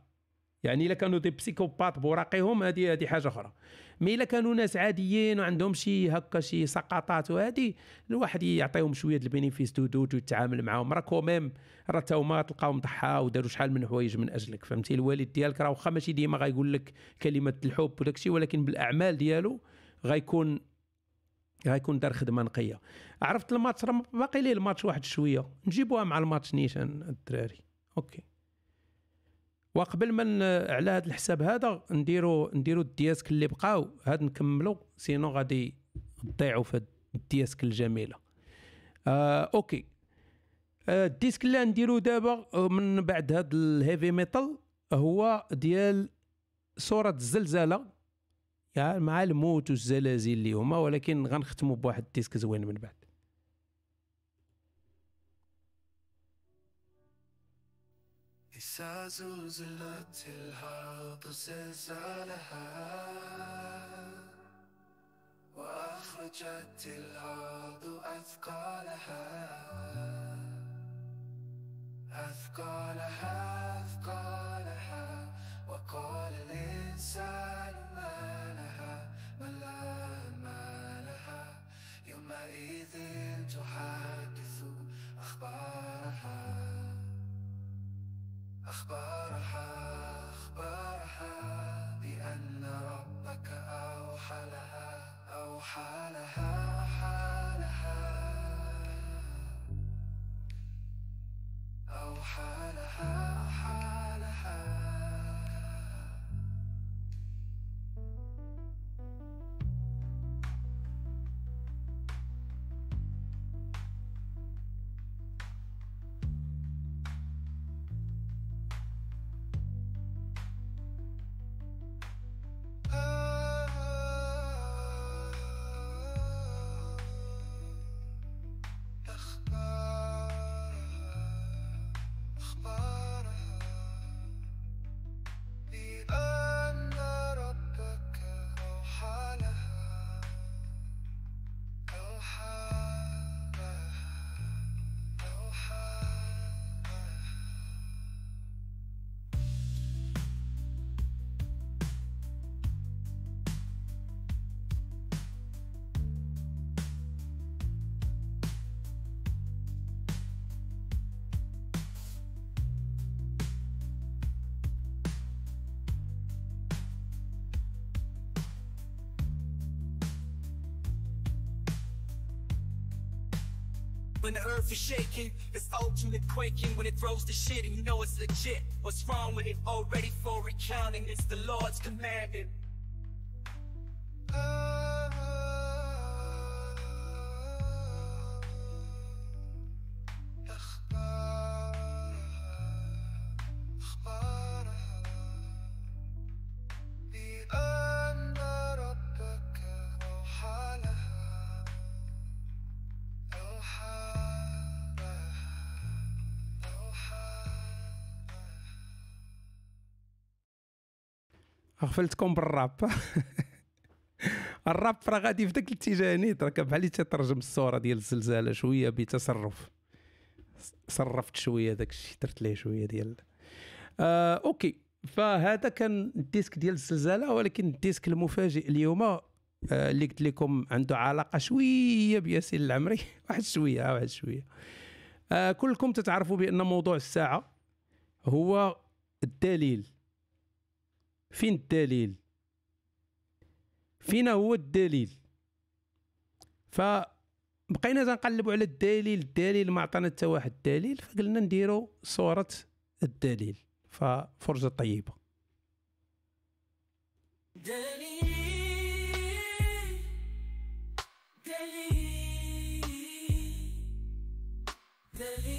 يعني الا كانوا دي بسيكوبات براقيهم هذه هذه حاجه اخرى مي الا كانوا ناس عاديين وعندهم شي هكا شي سقطات وهذه الواحد يعطيهم شويه البينيفيس دو دوت ويتعامل معاهم راه كوميم راه تا هما تلقاهم ضحى وداروا شحال من حوايج من اجلك فهمتي الوالد ديالك راه واخا ماشي ديما غايقول لك كلمه الحب وداك الشيء ولكن بالاعمال ديالو غيكون غيكون دار خدمه نقيه عرفت الماتش راه باقي ليه الماتش واحد شويه نجيبوها مع الماتش نيشان الدراري اوكي وقبل ما على هذا الحساب هذا نديرو نديرو الدياسك اللي بقاو هاد نكملو سينو غادي تضيعوا في الدياسك الجميله آه اوكي آه الديسك اللي نديرو دابا آه، من بعد هاد الهيفي ميتال هو ديال صوره الزلزله يعني مع الموت والزلازل اللي هما ولكن غنختموا بواحد الديسك زوين من بعد إذا زلزلت الأرض زلزالها وأخرجت الأرض أثقالها أثقالها أثقالها وقال الإنسان ما لها ما لها ما لها يومئذ تحدث أخبارها أخبارها أخبارها بأن ربك أوحى لها أوحى لها أوحى لها أوحى لها أوحى لها when the earth is shaking It's ultimate quaking when it throws the shit and you know it's legit What's wrong with it? Already for recounting It's the Lord's commandment قفلتكم بالراب الراب راه غادي في ذاك الاتجاه نيت راه بحال تترجم الصوره ديال الزلزاله شويه بتصرف صرفت شويه داك الشيء درت ليه شويه ديال آه اوكي فهذا كان الديسك ديال الزلزاله ولكن الديسك المفاجئ اليوم آه اللي قلت لكم عنده علاقه شويه بياسين العمري واحد شويه آه، واحد شويه آه كلكم تتعرفوا بان موضوع الساعه هو الدليل فين الدليل فين هو الدليل فبقينا تنقلبوا على الدليل الدليل ما عطانا حتى واحد الدليل فقلنا نديروا صورة الدليل ففرجة طيبة دليل دليل دليل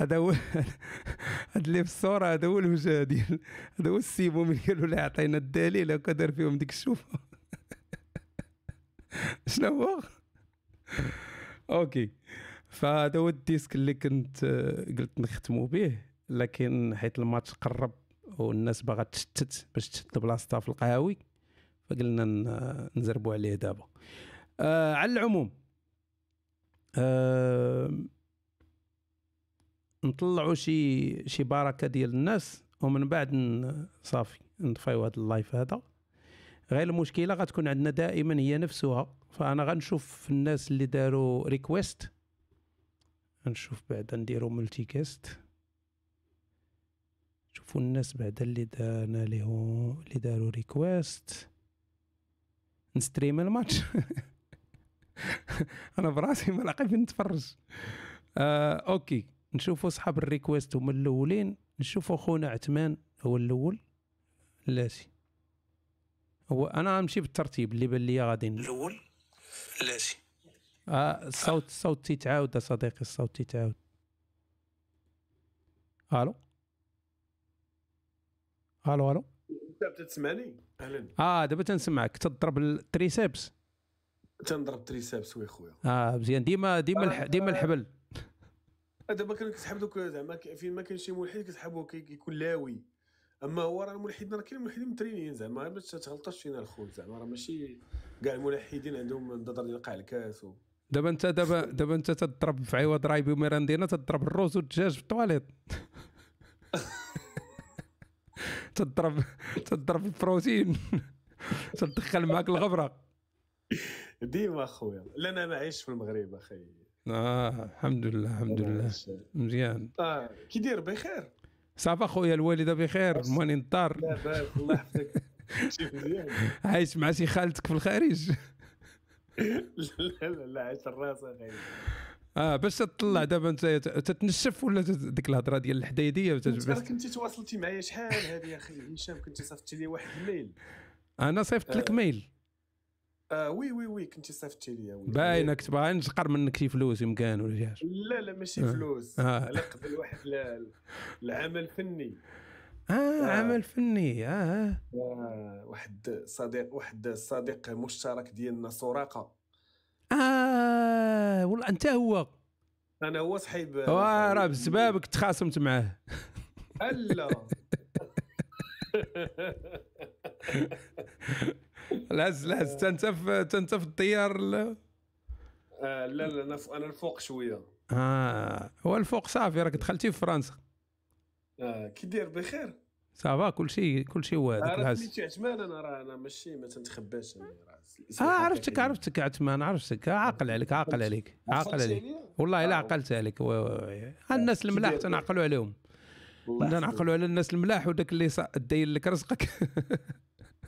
هذا هو هذا اللي في الصوره هذا هو الوجه ديال هذا هو السيبو من قالوا له عطينا الدليل هكا دار فيهم ديك الشوفه شنو هو اوكي فهذا هو الديسك اللي كنت آه، قلت نختمو به لكن حيت الماتش قرب والناس باغا تشتت باش تشد بلاصتها في القهاوي فقلنا نزربوا عليه دابا آه على العموم آه نطلعوا شي شي بركه ديال الناس ومن بعد صافي نطفيو هذا اللايف هذا غير المشكله غتكون عندنا دائما هي نفسها فانا غنشوف الناس اللي داروا ريكويست نشوف بعدا نديرو ملتي كاست شوفوا الناس بعدا اللي دانا لهم اللي داروا ريكويست نستريم الماتش انا براسي ما لاقي فين نتفرج آه اوكي نشوفوا صحاب الريكويست هما الاولين نشوفوا خونا عثمان هو الاول لاسي هو انا غنمشي بالترتيب اللي بان لي غادي الاول لاسي آه الصوت الصوت تيتعاود صديقي الصوت تيتعاود الو الو الو انت تسمعني اهلا اه دابا تنسمعك تضرب التريسبس تنضرب التريسبس وي خويا اه مزيان ديما ديما آه، ديما الحبل دابا كانوا كتسحب دوك زعما فين ما كاين شي ملحد كتسحبو كيكون لاوي اما هو راه الملحدين راه كاين الملحدين مترينين زعما غير ما تغلطش فينا الخوت زعما راه ماشي كاع الملحدين عندهم النظر ديال قاع الكاس و... دابا انت دابا دابا انت تضرب في عوض رايبي وميراندينا تضرب الروز والدجاج في الطواليط تضرب تضرب البروتين تدخل معاك الغبره ديما خويا لا انا ما عايش في المغرب اخي اه الحمد لله الحمد لله مزيان طيب، كي داير بخير صافا خويا الوالده بخير ماني نطار لا بارك الله يحفظك عايش مع سي خالتك في الخارج لا لا لا عايش الراس اه باش تطلع دابا انت تتنشف ولا ديك الهضره ديال الحدايديه انت انت تواصلتي معايا شحال هذه يا اخي هشام كنت صيفطت لي واحد الميل انا صيفطت لك آه. ميل آه وي وي وي كنتي صيفطتي ليا باينه كنت باغي نقر منك شي فلوس يمكن ولا شي حاجه لا لا ماشي آه. فلوس آه. على قبل واحد العمل فني اه, آه. عمل فني آه. اه واحد صديق واحد الصديق مشترك ديالنا سراقه اه والله انت هو انا هو صاحب اه راه بسبابك تخاصمت معاه الا العز العز حتى انت حتى انت في الطيار آه، لا لا انا انا الفوق شويه اه هو الفوق صافي راك دخلتي في فرنسا اه كي داير بخير صافا كلشي كلشي هو هذاك آه، العز عثمان انا راه انا ماشي ما تنتخباش انا راه اه عرفتك عرفتك عثمان عرفتك آه، عاقل عليك عاقل عليك عاقل عليك والله الا عقلت عليك الناس الملاح تنعقلوا عليهم نعقلوا على الناس الملاح وداك اللي داير لك رزقك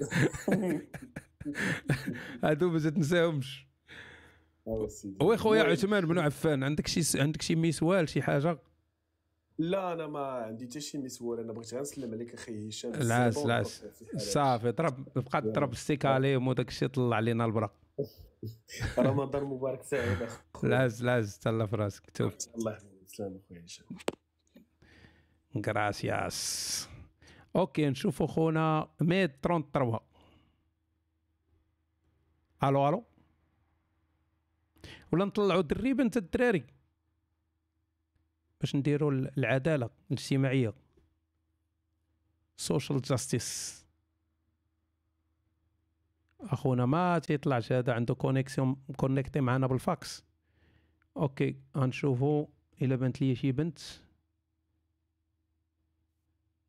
هادو ما تنساهمش آه، هو خويا عثمان بن عفان عندك شي عندك شي مسوال شي حاجه لا انا ما عندي حتى شي مسوال انا بغيت غير نسلم عليك اخي هشام العاس العاس صافي طرب بقى طرب السيك عليهم وداك الشيء طلع علينا البرق رمضان مبارك سعيد اخويا العاس العاس تهلا في راسك توفي الله يسلمك اخويا هشام غراسياس اوكي نشوفو خونا ميد تروا الو الو ولا نطلعوا دري بنت الدراري باش نديروا العداله الاجتماعيه سوشيال جاستيس اخونا ما تيطلعش هذا عنده كونيكسيون كونيكتي معنا بالفاكس اوكي غنشوفو الا بنت لي شي بنت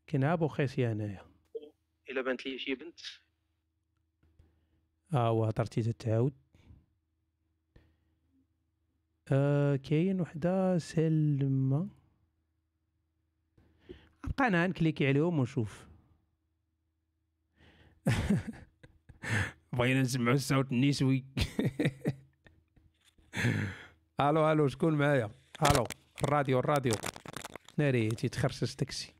كناب وخيسي هنايا الا بانت لي شي بنت اه وهضرتي تتعاود آه كاين وحده سلمى بقى انا نكليكي عليهم ونشوف بغينا نسمعوا الصوت النسوي الو الو شكون معايا الو الراديو الراديو ناري تيتخرسس تاكسي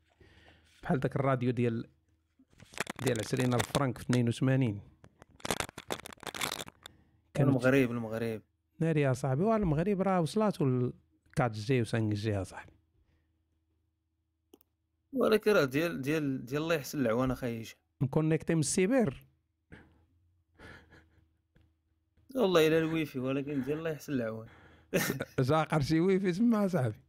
بحال داك الراديو ديال ديال 20000 فرانك في 82 كان المغرب المغرب ناري يا صاحبي واه المغرب راه وصلاتو ل 4 جي و 5 جي يا صاحبي ولكن راه ديال ديال ديال الله يحسن العوان اخي هشام مكونيكتي من السيبير والله الا الويفي ولكن ديال الله يحسن العوان جا قرشي ويفي تما صاحبي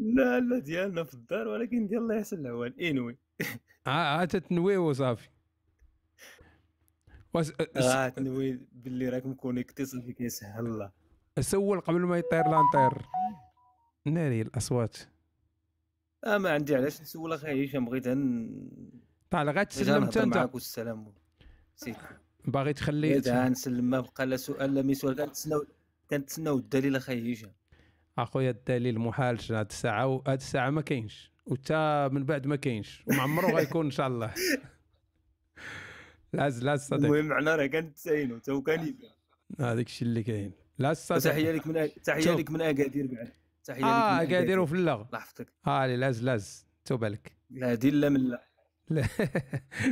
لا لا ديالنا في الدار ولكن ديال الله يحسن العوان انوي عاد آه، تنوي وصافي واس... آه تنوي باللي راك مكونيكتي صافي كيسهل الله سول قبل ما يطير لا نطير ناري الاصوات اه ما عندي علاش نسول اخي هشام بغيت ان طالع طيب، غير تسلم انت معاك والسلام سيت باغي تخلي نسلم ما بقى لا سؤال لا ميسوال كنتسناو كنتسناو الدليل اخي هشام اخويا الدليل المحال هاد الساعه هاد الساعه ما كاينش وتا من بعد ما كاينش وما عمره غيكون ان شاء الله لاز لاز صديق المهم معنا راه كان 90 هو كان هذاك الشيء اللي كاين لا صديق تحيه لك من تحيه لك من اكادير بعد تحيه آه، لك اه اكادير الله يحفظك اه لاز لاز توب عليك لا دي لا من لا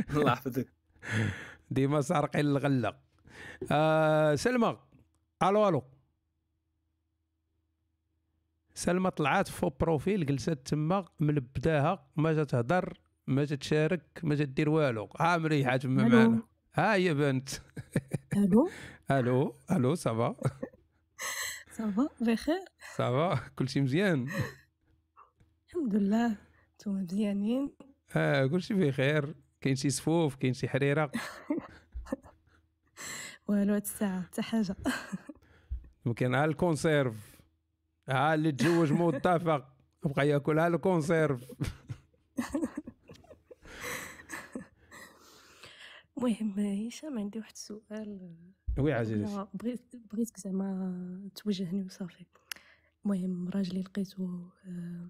الله يحفظك ديما سارقين الغله آه سلمى الو الو سلمى طلعات فو بروفيل جلسات تما من بداها ما تتهضر ما تتشارك ما تدير والو ها مريحه تما معنا ها هي بنت الو الو الو صافا صافا بخير صافا كلشي مزيان الحمد لله نتوما مزيانين اه كلشي بخير كاين شي صفوف كاين شي حريره والو هاد الساعه حتى حاجه ممكن على الكونسيرف ها اللي تزوج متفق بقى ياكلها الكونسيرف المهم هشام عندي واحد السؤال وي عزيز بغيت بغيتك زعما توجهني وصافي المهم راجلي لقيتو آه،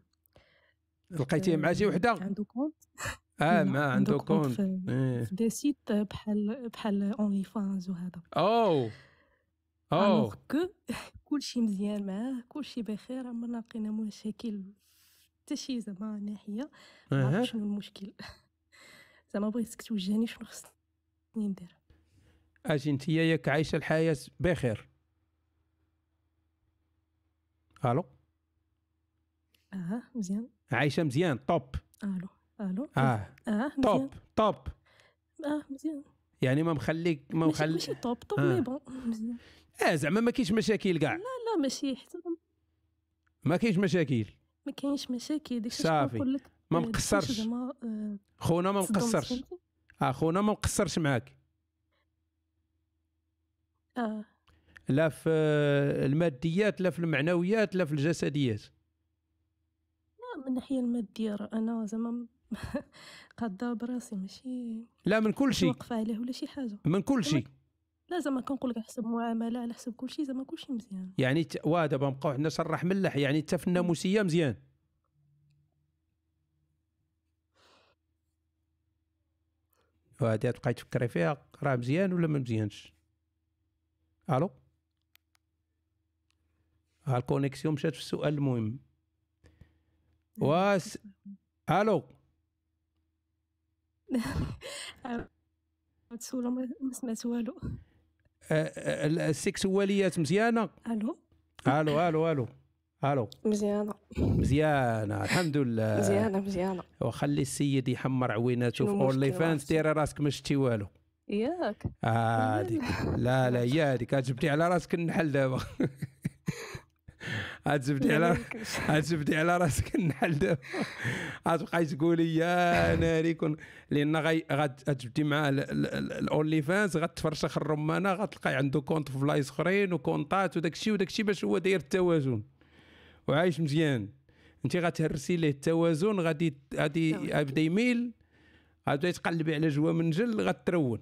لقيتيه مع شي وحده عنده كونت اه ما عنده كونت في, دي إيه. سيت بحال بحال اونلي فانز وهذا اوه اوه كلشي مزيان معاه كلشي بخير عمرنا لقينا مشاكل حتى شي زعما ناحيه ما شنو المشكل زعما بغيتك توجهني شنو خصني ندير اجي انت ياك عايشه الحياه بخير الو اه مزيان عايشه مزيان طوب الو الو اه اه طوب طوب اه مزيان يعني ما مخليك ما مخليك ماشي طوب طوب مي بون مزيان اه زعما ما كاينش مشاكل كاع لا لا ماشي حتى ما كاينش مشاكل ما كاينش مشاكل داك صافي لك ما آه، مقصرش آه، خونا ما مقصرش اه خونا ما مقصرش معاك اه لا في الماديات لا في المعنويات لا في الجسديات لا من الناحيه الماديه راه انا زعما قاده براسي ماشي لا من كل شيء واقفه عليه ولا شي حاجه من كل شيء لا زعما كنقول لك على حسب معامله على حسب كلشي زعما كلشي مزيان يعني وا دابا نبقاو حنا صرح ملح يعني حتى في الناموسيه مزيان وهادي تبقاي تفكري فيها راه مزيان ولا ما مزيانش الو ها الكونيكسيون مشات في السؤال المهم واس الو هاد السؤال ما سمعت والو السكسواليات مزيانه الو الو الو الو الو مزيانه مزيانه الحمد لله مزيانه مزيانه وخلي السيد يحمر عويناته في اولي فانس ديري راسك ما شتي والو ياك هذيك لا لا هي هذيك جبتي على راسك النحل دابا غتزبدي على غتزبدي يعني على راسك النحل دابا غتبقاي تقولي يا ناري كون لان غتبدي مع الاونلي فانز غتفرشخ الرمانه غتلقاي عنده كونت في بلايص اخرين وكونتات وداك الشيء وداك الشيء باش هو داير التوازن وعايش مزيان انت غتهرسي ليه التوازن غادي غادي يبدا يميل غادي تقلبي على جوا منجل غترون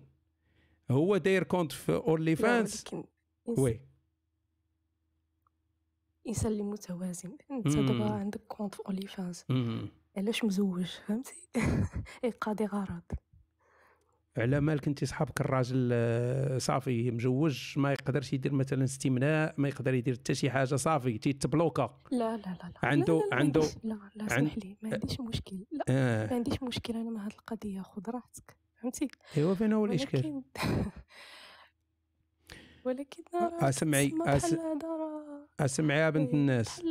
هو داير كونت في اونلي فانز وي انسان اللي متوازن انت دابا عندك كونت في فانز علاش مزوج فهمتي إيه، قاضي غرض على مالك انت صحابك الراجل آه، صافي مجوج ما يقدرش يدير مثلا استمناء ما يقدر يدير حتى شي حاجه صافي تيتبلوكا لا لا لا لا عنده لا لا عنده لا لا اسمح لي ما عنديش مشكل لا آه. ما عنديش مشكل انا مع هذه القضيه خذ راحتك فهمتي ايوا فين هو الاشكال ولكن اسمعي أس... اسمعي يا بنت طيب، الناس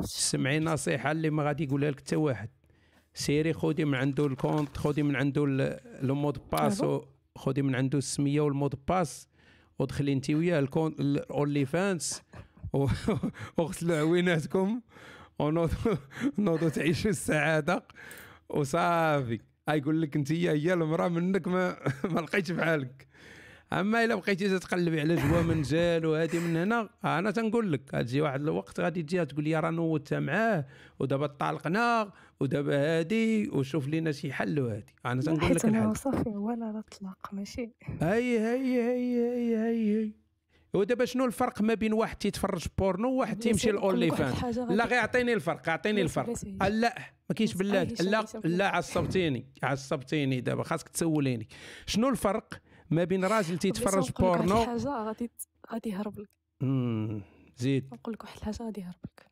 سمعي نصيحه اللي ما غادي يقولها لك حتى واحد سيري خذي من عنده الكونت خذي من عنده المود باس خذي من عنده السميه والمود باس ودخلي انت وياه الكون الاونلي فانس وغسلوا عويناتكم ونوضوا تعيشوا السعاده وصافي يقول لك انت هي المراه منك ما, ما لقيتش بحالك اما الا بقيتي تتقلبي على جوا منزل وهذه من هنا انا تنقول لك غتجي واحد الوقت غادي تجي تقول لي راه نوتها معاه ودابا طالقنا ودابا هادي وشوف لينا شي حل وهادي انا تنقول لك الحل صافي هو لا طلاق ماشي هاي هاي هاي هاي هاي, هي. ودابا شنو الفرق ما بين واحد تيتفرج بورنو وواحد تيمشي لاونلي فان لا غير عطيني الفرق عطيني الفرق أه، لا ما كاينش بلاد لا لا عصبتيني عصبتيني دابا خاصك تسوليني شنو الفرق ما بين راجل تيتفرج بورنو واحد الحاجه غادي غادي يهرب لك زيد نقول لك واحد الحاجه غادي يهرب لك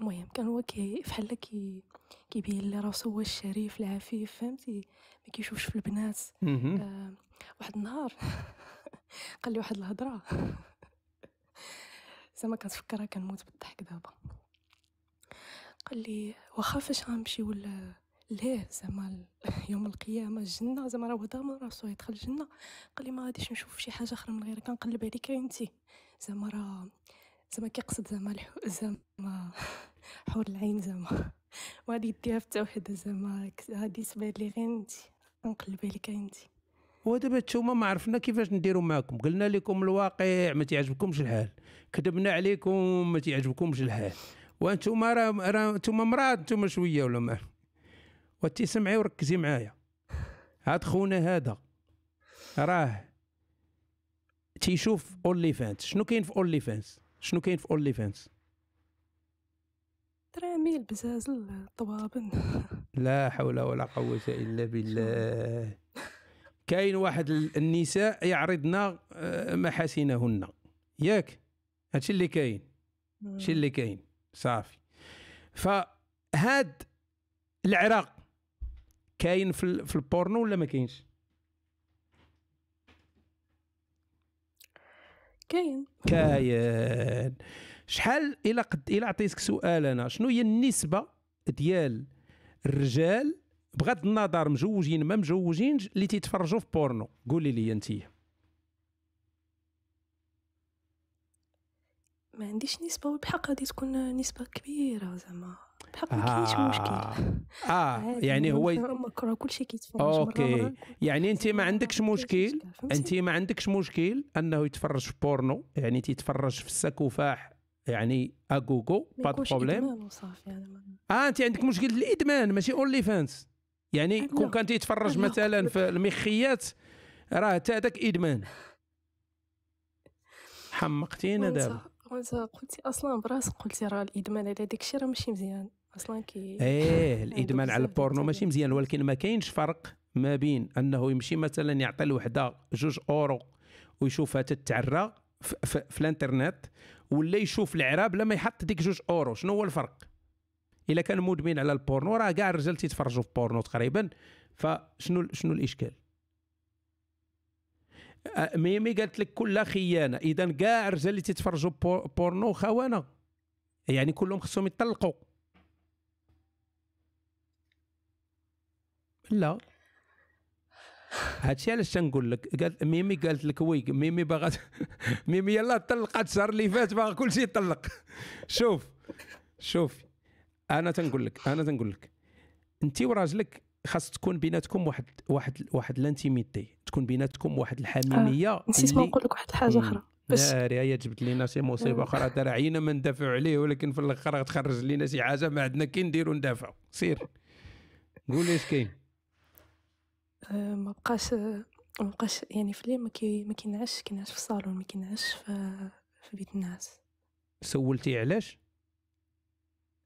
المهم كان هو كي بحال كي كيبين لي راسو هو الشريف العفيف فهمتي ما كيشوفش في البنات آه واحد النهار قال لي واحد الهضره زعما كنتفكرها كنموت بالضحك دابا قال لي واخا فاش غنمشيو ليه زعما يوم القيامه الجنه زعما راه هدا من راسو يدخل الجنه قال لي ما غاديش نشوف شي حاجه اخرى من غيرك كنقلب عليك انت زعما راه زعما كيقصد زعما زعما حور العين زعما وغادي يديها في التوحيد زعما غادي تبان لي غير انت كنقلب عليك انت ودابا نتوما ما عرفنا كيفاش نديرو معكم قلنا لكم الواقع ما تعجبكمش الحال كذبنا عليكم ما تعجبكمش الحال وانتوما راه انتوما مراد انتوما شويه ولا ما سمعي وركزي معايا هاد خونا هذا راه تيشوف اولي فانس شنو كاين في اولي فانس شنو كاين في اولي فانس تراميل بزازل طوابن لا حول ولا قوة إلا بالله كاين واحد النساء يعرضن آه، محاسنهن ياك هادشي اللي كاين هادشي اللي كاين صافي فهاد العراق كاين في, في البورنو ولا ما كاينش كاين كاين شحال الا قد الا عطيتك سؤال انا شنو هي النسبه ديال الرجال بغض النظر مجوجين ما مجوجين اللي تيتفرجوا في بورنو قولي لي انت ما عنديش نسبه والبحق غادي تكون نسبه كبيره زعما بحق آه. ما كاينش مشكل اه يعني هو مكره كلشي كيتفرج اوكي يعني انت ما عندكش مشكل انت ما عندكش مشكل انه يتفرج في بورنو يعني تيتفرج في السكوفاح يعني اغوغو با بروبليم اه انت عندك مشكل الادمان ماشي اونلي فانس يعني كون كان تيتفرج مثلا في المخيات راه حتى هذاك ادمان حمقتينا دابا وانت قلتي اصلا براسك قلتي راه الادمان على داك الشيء راه ماشي مزيان اصلا كي ايه يعني الادمان على البورنو ماشي مزيان ولكن ما كاينش فرق ما بين انه يمشي مثلا يعطي لوحده جوج اورو ويشوفها تتعرى في الانترنت ولا يشوف العراب لما يحط ديك جوج اورو شنو هو الفرق اذا كان مدمن على البورنو راه كاع الرجال تيتفرجوا في بورنو تقريبا فشنو شنو الاشكال ميمي قالت لك كلها خيانه اذا كاع الرجال اللي تيتفرجوا بورنو خوانه يعني كلهم خصهم يطلقوا لا هادشي علاش تنقول لك قالت ميمي قالت لك وي ميمي باغا ميمي يلا طلقات الشهر اللي فات باغا كلشي يطلق شوف شوف انا تنقول لك انا تنقول لك انت وراجلك خاص تكون بيناتكم واحد واحد واحد لانتيميتي تكون بيناتكم واحد الحميميه آه. نسيت ما نقول لك واحد الحاجه اخرى بس داري هي جبت لينا شي مصيبه آه. اخرى ترى عينا ما ندافعوا عليه ولكن في الاخر غتخرج لينا شي حاجه ما عندنا كي نديروا ندافعوا سير قول اش كاين آه، ما بقاش آه، ما بقاش يعني في الليل ما كي ما كينعش كينعش في الصالون ما كينعش في, في بيت الناس سولتي علاش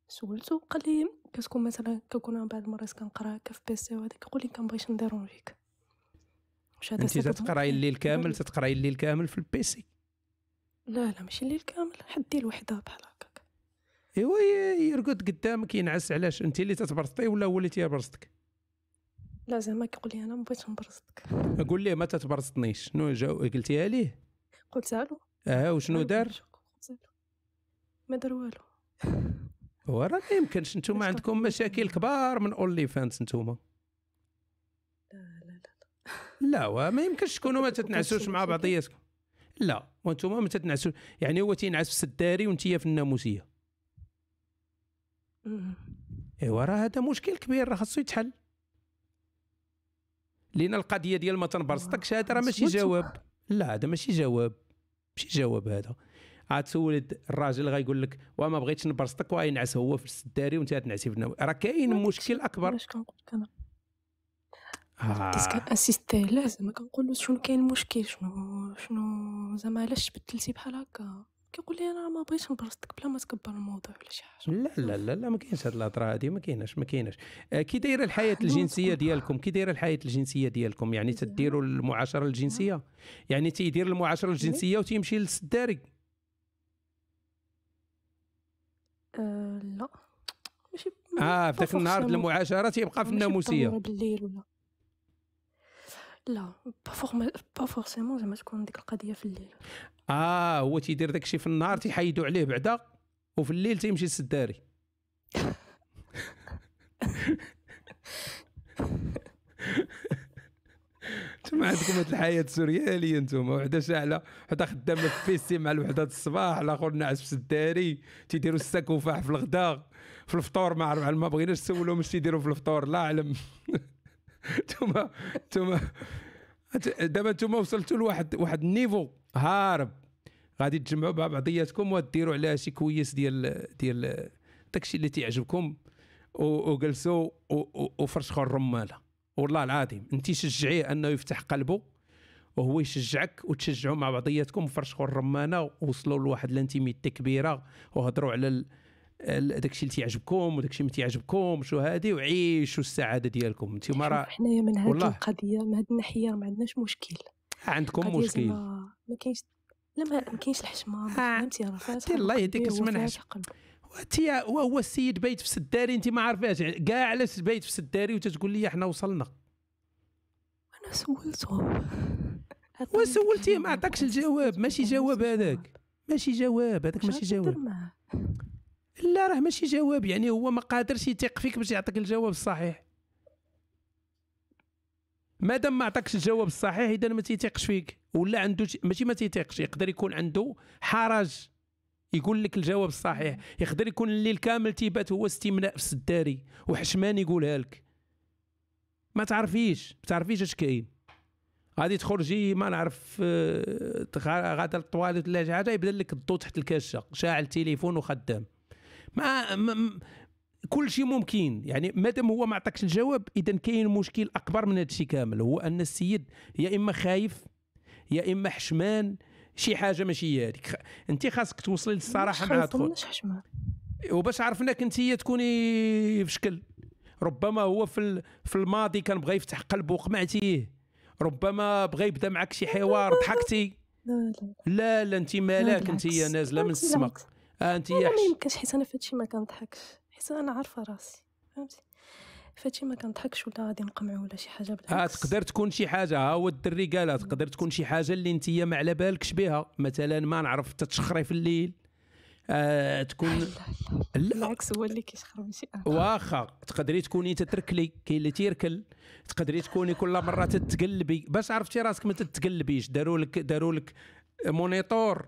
سولتو قال لي كتكون مثلا كنكون بعض المرات كنقرا في بيسي وهذا يقول لي كنبغيش نديرونجيك واش هذا انت تتقراي الليل كامل تتقراي الليل كامل في البيسي لا لا ماشي الليل كامل حدي الوحده بحال هكاك ايوا يرقد قدامك ينعس علاش انت اللي تتبرصتي ولا هو اللي تيبرصتك لا زعما كيقول لي انا ما بغيتش نبرزطك قول ليه ما تتبرزطنيش شنو جاو قلتيها ليه قلتها له اه وشنو دار ما دار والو هو راه ما يمكنش نتوما عندكم مشاكل كبار من اونلي فانس نتوما لا لا لا لا ما يمكنش تكونوا ما تتنعسوش مع بعضياتكم لا وانتم ما تتنعسوش يعني هو تينعس في السداري وانت في الناموسيه ايوا راه هذا مشكل كبير راه خاصو يتحل لان القضيه ديال ما تنبرصطكش طيب، هذا راه ماشي جواب لا هذا ماشي جواب ماشي جواب هذا عاد تسول الراجل غايقول لك وما بغيتش نبرصطك وغينعس هو في السداري وانت تنعسي في راه كاين مشكل اكبر اش كنقول انا كنأسيستيه لا زعما كنقول له شنو كاين المشكل شنو شنو زعما علاش بدلتي بحال هكا كيقول لي انا ما بغيتش نبرصتك بلا ما تكبر الموضوع ولا شي حاجه لا لا لا لا ما كاينش هاد الهضره هذه ما كايناش ما كايناش آه، كي دايره الحياه آه، الجنسيه ديالكم كي دايره الحياه الجنسيه ديالكم يعني تديروا المعاشره الجنسيه يعني تيدير المعاشره الجنسيه وتيمشي للسداري أه لا ماشي اه في ذاك النهار يعني. المعاشره تيبقى في الناموسيه بالليل ولا لا با فورسيمون زعما تكون ديك القضيه في الليل اه هو تيدير داكشي في النهار تيحيدوا عليه بعدا وفي الليل تيمشي للسداري انتم عندكم هاد الحياه سورياليه انتم وحده شاعله وحده خدامه في بيسي مع الوحده الصباح الاخر ناعس في السداري تيديروا الساك وفاح في الغداء في الفطور ما عرف ما بغيناش نسولهم اش تيديروا في الفطور لا اعلم انتم انتم دابا انتم وصلتوا لواحد واحد النيفو هارب غادي تجمعوا مع بعضياتكم وديروا عليها شي كويس ديال ديال داكشي اللي تيعجبكم وجلسوا وفرشخوا الرماله والله العظيم انت شجعيه انه يفتح قلبه وهو يشجعك وتشجعوا مع بعضياتكم فرشخوا الرمانه ووصلوا لواحد الانتيميتي كبيره وهضروا على داكشي اللي تيعجبكم وداكشي اللي ما تيعجبكمش وهذه وعيشوا السعاده ديالكم انتما راه حنايا من هذه القضيه من هذه الناحيه ما عندناش مشكل عندكم مشكل ما كاينش لا ما كاينش الحشمه آه. فهمتي راه فاتح الله يهديك من حشم وانت وهو السيد بيت في سداري انت ما عارفاش كاع علاش بيت في سداري وتتقول لي احنا وصلنا انا سولته وسولتيه ما عطاكش الجواب ماشي جواب هذاك ماشي جواب هذاك ماشي جواب لا راه ماشي جواب يعني هو ما قادرش يثق فيك باش يعطيك الجواب الصحيح مادام ما عطاكش الجواب الصحيح اذا ما تيثيقش فيك ولا عنده ماشي ما تيثيقش يقدر يكون عنده حرج يقول لك الجواب الصحيح يقدر يكون الليل كامل تيبات هو استمناء في السداري وحشمان يقولها لك ما تعرفيش ما تعرفيش اش كاين غادي تخرجي ما نعرف آه، غادا للطواليت ولا شي حاجه يبدا لك الضو تحت الكاشه شاعل تليفون وخدام ما كل شيء ممكن يعني مادام هو ما عطاكش الجواب اذا كاين مشكل اكبر من هذا الشيء كامل هو ان السيد يا اما خايف يا اما حشمان شي حاجه ماشي هي هذيك انت خاصك توصلي للصراحه مع تدخل وباش عرفناك انت تكوني في شكل ربما هو في في الماضي كان بغى يفتح قلبه وقمعتيه ربما بغى يبدا معك شي حوار ضحكتي لا لا انت مالك انت نازله من السماء آه، انت يا ما يمكنش حيت انا في الشيء ما كنضحكش حيت انا عارفه راسي فهمتي فهادشي ما كنضحكش ولا غادي نقمعو ولا شي حاجه بالعكس اه تقدر تكون شي حاجه ها هو الدري قالها تقدر تكون شي حاجه اللي انت ما على بالكش بها مثلا ما نعرف تتشخري في الليل آه تكون لا لا, لا. بالعكس هو اللي كيشخر ماشي آه. واخا تقدري تكوني تتركلي كاين اللي تيركل تقدري تكوني كل مره تتقلبي باش عرفتي راسك ما تتقلبيش داروا لك داروا لك مونيتور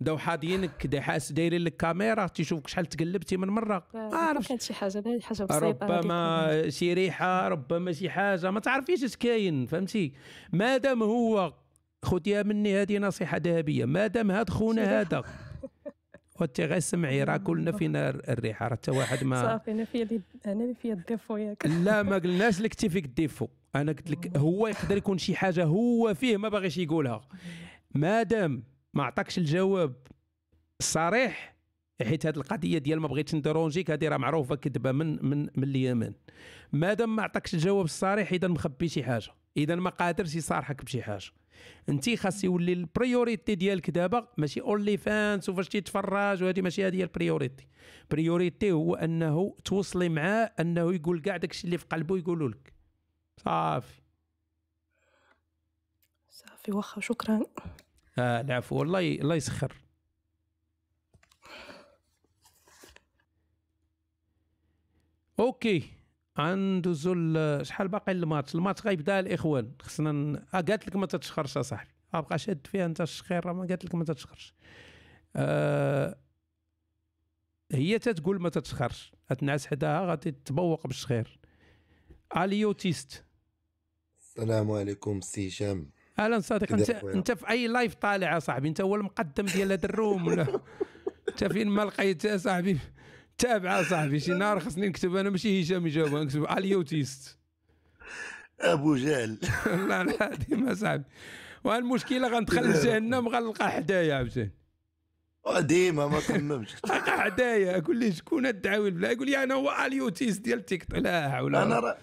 بداو حاضينك حاس دايرين لك كاميرا تيشوفك شحال تقلبتي من مره آه، ما عرفتش كانت شي حاجه حاجه بسيطه ربما شي ريحه ربما شي حاجه ما تعرفيش اش كاين فهمتي مادام هو خوتي مني هذه نصيحه ذهبيه مادام هاد خونا هذا وانت غير سمعي راه كلنا فينا الريحه راه حتى واحد ما صافي انا في انا في الديفو ياك لا ما قلناش لك انت فيك الديفو انا قلت لك هو يقدر يكون شي حاجه هو فيه ما باغيش يقولها مادام ما عطاكش الجواب الصريح حيت هذه القضيه ديال ما بغيتش ندرونجيك هذه راه معروفه كذبه من من من اليمن مادام ما عطاكش الجواب الصريح اذا مخبي شي حاجه اذا ما قادرش يصارحك بشي حاجه انت خاص يولي البريوريتي ديالك دابا ماشي اونلي فانس وفاش تيتفرج وهذه ماشي هذه هي البريوريتي بريوريتي هو انه توصلي معاه انه يقول كاع داكشي اللي في قلبه يقولوا لك صافي صافي واخا شكرا آه العفو الله ي... الله يسخر اوكي غندوزو شحال باقي الماتش الماتش غيبدا الاخوان خصنا اه قالت لك ما تتشخرش اصاحبي ابقى آه، شاد فيها انت الشخير ما قالت لك ما تتشخرش آه هي تتقول ما تتشخرش تنعس حداها غادي تتبوق بالشخير اليوتيست السلام عليكم سي هشام اهلا صديق انت انت في اي لايف طالع يا صاحبي انت هو المقدم ديال هذا الروم ولا انت فين ما لقيت يا صاحبي تابع صاحبي شي نهار خصني نكتب انا ماشي هشام يجاوب نكتب اليوتيست ابو جهل والله العظيم صاحبي والمشكله غندخل لجهنم غنلقى حدايا عاوتاني آه، ديما ما صممش حدايا قول لي شكون الدعاوي بلا يقول لي انا هو اليوتيست ديال تيك توك لا حول ولا انا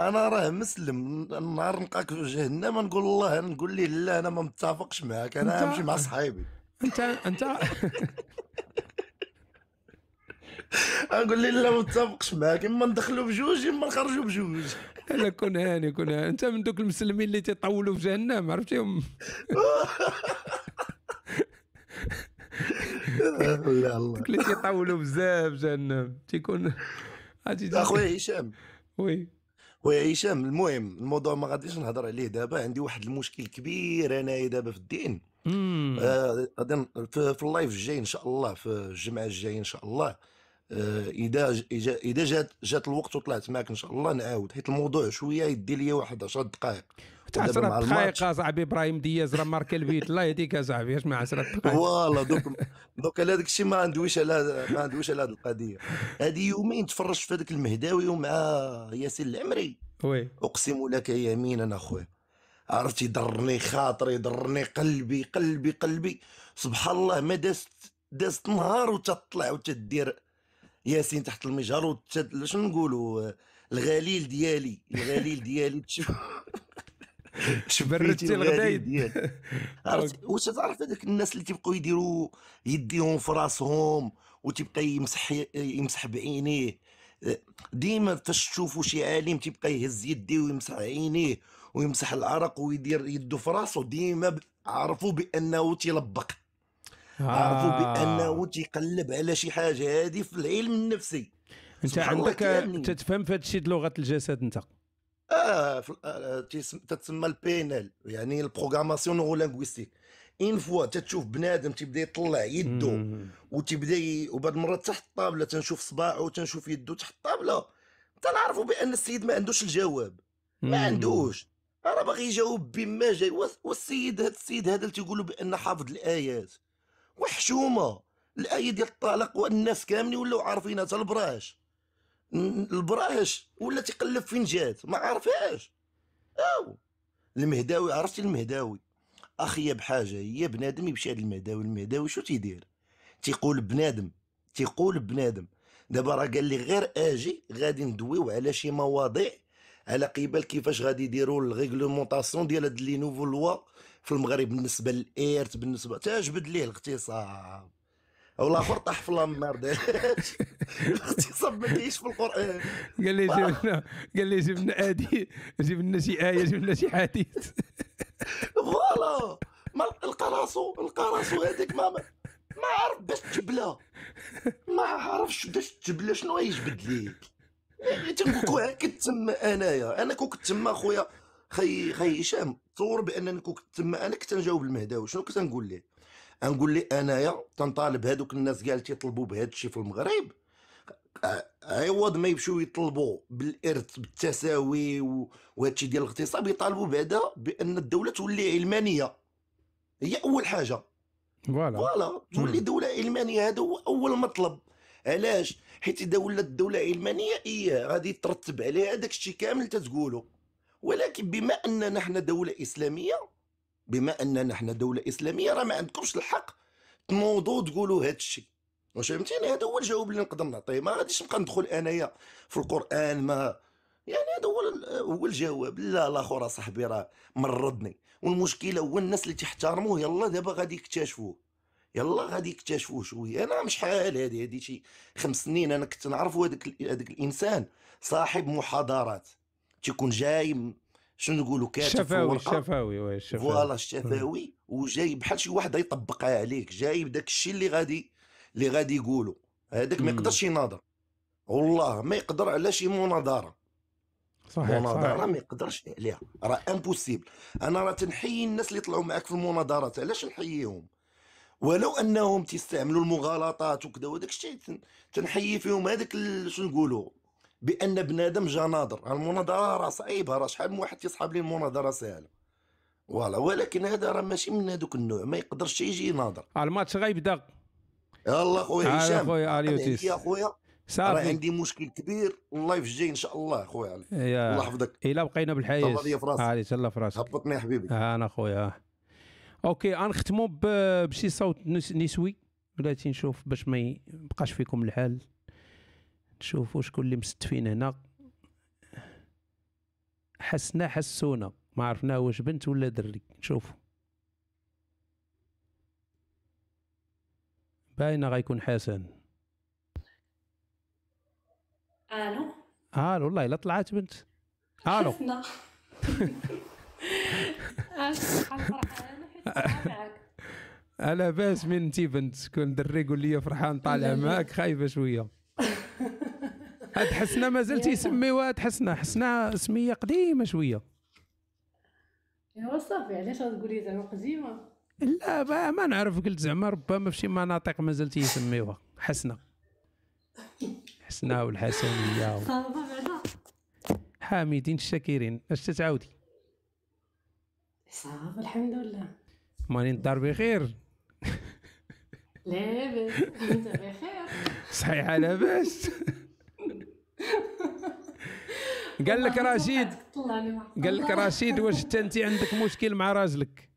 انا راه مسلم النهار نلقاك في جهنم نقول الله نقول ليه لا انا ما متفقش معاك انا نمشي مع صحابي انت انت نقول لي لا ما متفقش معاك اما ندخلوا بجوج اما نخرجوا بجوج لا كون هاني كون هاني انت من دوك المسلمين اللي تيطولوا في جهنم عرفتيهم لا الله اللي تيطولوا بزاف جهنم تيكون اخويا هشام وي ويا هشام المهم الموضوع ما غاديش نهضر عليه دابا عندي واحد المشكل كبير انايا دابا في الدين آه، غادي آه في اللايف الجاي ان شاء الله في الجمعه الجايه ان شاء الله آه، اذا اذا جات جات الوقت وطلعت معك ان شاء الله نعاود حيت الموضوع شويه يدي ليا واحد 10 دقائق 10 دقائق اصاحبي ابراهيم دياز راه مارك البيت الله يهديك اصاحبي اش مع 10 دقائق فوالا دوك دوك على داك الشيء ما عندويش على ما عندويش على هذه القضيه هذه يومين تفرجت في هذاك المهداوي ومع ياسين العمري وي اقسم لك يمينا اخويا عرفت يضرني خاطري يضرني قلبي قلبي قلبي سبحان الله ما دازت دازت نهار وتطلع وتدير ياسين تحت المجهر وتد... شنو نقولوا الغليل ديالي الغليل ديالي تشوف شبرتي الغداء عرفت واش تعرف هذوك الناس اللي تيبقاو يديروا يديهم في راسهم وتبقى يمسح يمسح بعينيه ديما فاش تشوفوا شي عالم تيبقى يهز يديه ويمسح عينيه ويمسح العرق ويدير يده في راسو ديما عرفوا بانه تيلبق عرفوا آه. بانه تيقلب على شي حاجه هذه في العلم النفسي انت عندك تتفهم في هذا الشيء لغه الجسد انت اه, آه،, آه، تتسمى البينال يعني البروغراماسيون نورو لانغويستيك اين فوا تتشوف بنادم تيبدا يطلع يدو وتبدا وبعد المرات تحت الطابله تنشوف صباعه وتنشوف يدو تحت الطابله تنعرفوا بان السيد ما عندوش الجواب ما عندوش راه باغي يجاوب بما جاي والسيد هذا السيد هذا اللي تيقولوا بان حافظ الايات وحشومه الايه ديال الطلاق والناس كاملين ولاو عارفينها تالبراش البراش ولا تيقلب فين جات ما عارفهاش او المهداوي عرفتي المهداوي اخي بحاجه هي بنادم يمشي هذا المهداوي المهداوي شو تيدير تيقول بنادم تيقول بنادم دابا راه قال لي غير اجي غادي ندويو على شي مواضيع على قبل كيفاش غادي يديروا الريغلومونطاسيون ديال هاد لي نوفو لوا في المغرب بالنسبه للارت بالنسبه تاجبد ليه الاغتصاب والاخر طاح في اللام ما اختي صب ما كاينش في القران قال لي جيب لنا قال لي جيب لنا ادي جيب لنا شي ايه جيب لنا شي حديث فوالا ما لقى راسو لقى راسو هذاك ما ما عرف باش تجبلا ما عرفش باش تجبلا شنو يجبد ليك يعني تنقول كنت تما انايا انا كون كنت تما خويا خي خي هشام تصور بانني كون كنت تما انا كنت نجاوب المهداوي شنو كنت نقول ليه نقول لي انايا تنطالب هذوك الناس كاع اللي تيطلبوا بهذا الشيء في المغرب عوض ما يمشيو يطلبوا بالارث بالتساوي وهذا الشيء ديال الاغتصاب يطالبوا بعدا بان الدوله تولي علمانيه هي اول حاجه فوالا فوالا تولي دوله علمانيه هذا هو اول مطلب علاش حيت اذا ولات الدوله علمانيه ايه غادي ترتب عليها داك الشيء كامل تتقولو ولكن بما اننا حنا دوله اسلاميه بما اننا حنا دوله اسلاميه راه ما عندكمش الحق تنوضوا تقولوا هذا الشيء واش فهمتيني هذا هو الجواب اللي نقدر نعطيه ما غاديش نبقى ندخل انايا في القران ما يعني هذا هو هو الجواب لا الاخر صاحبي راه مرضني والمشكله هو الناس اللي تحترموه يلا دابا غادي يكتشفوه يلا غادي يكتشفوه شويه انا مش حال هذه هذه شي خمس سنين انا كنت نعرف هذاك هذاك الانسان صاحب محاضرات تيكون جاي شنو نقولوا كاتب الشفاوي الشفاوي فوالا الشفاوي وجاي بحال شي واحد يطبق عليك جاي بداك الشيء اللي غادي اللي غادي يقولوا هذاك ما يقدرش يناظر والله ما يقدر على شي مناظره صحيح مناظره صحيح. ما يقدرش عليها راه امبوسيبل انا راه تنحيي الناس اللي طلعوا معك في المناظرات علاش نحييهم ولو انهم تيستعملوا المغالطات وكذا وداك الشيء تنحيي فيهم هذاك شنو نقولوا بان بنادم جا ناظر المناظره راه صعيبه راه شحال من واحد يصحاب لي المناظره سهله فوالا ولكن هذا راه ماشي من هذوك النوع ما يقدرش يجي ناظر الماتش غيبدا يلا خويا آه، هشام خويا اليوتيس يا خويا صافي راه عندي مشكل كبير اللايف الجاي ان شاء الله خويا علي الله يحفظك الا بقينا بالحياه الله في راسك علي تهلا في راسك هبطني يا حبيبي آه، انا خويا اوكي غنختموا بشي صوت نسوي بلاتي نشوف باش ما يبقاش فيكم الحال شوفوا شكون اللي مستفين هنا حسنا حسونا ما عرفنا واش بنت ولا دري شوفوا باينه غيكون حسن الو الو والله الا طلعت بنت الو حسنا انا باس من انتي بنت كون دري قول لي فرحان طالع معاك خايفه شويه هاد زلت مازال تيسميوها حسنا حسنا سميه قديمه شويه ايوا صافي علاش غتقولي زعما قديمه لا ما, ما نعرف قلت زعما ربما في شي مناطق مازال تيسميوها حسنا حسنا والحسنيه و... حامدين الشاكرين اش تتعاودي صافي الحمد لله ماني الدار بخير لاباس انت بخير صحيح لاباس قال لك رشيد قال لك رشيد واش حتى انت عندك مشكل مع راجلك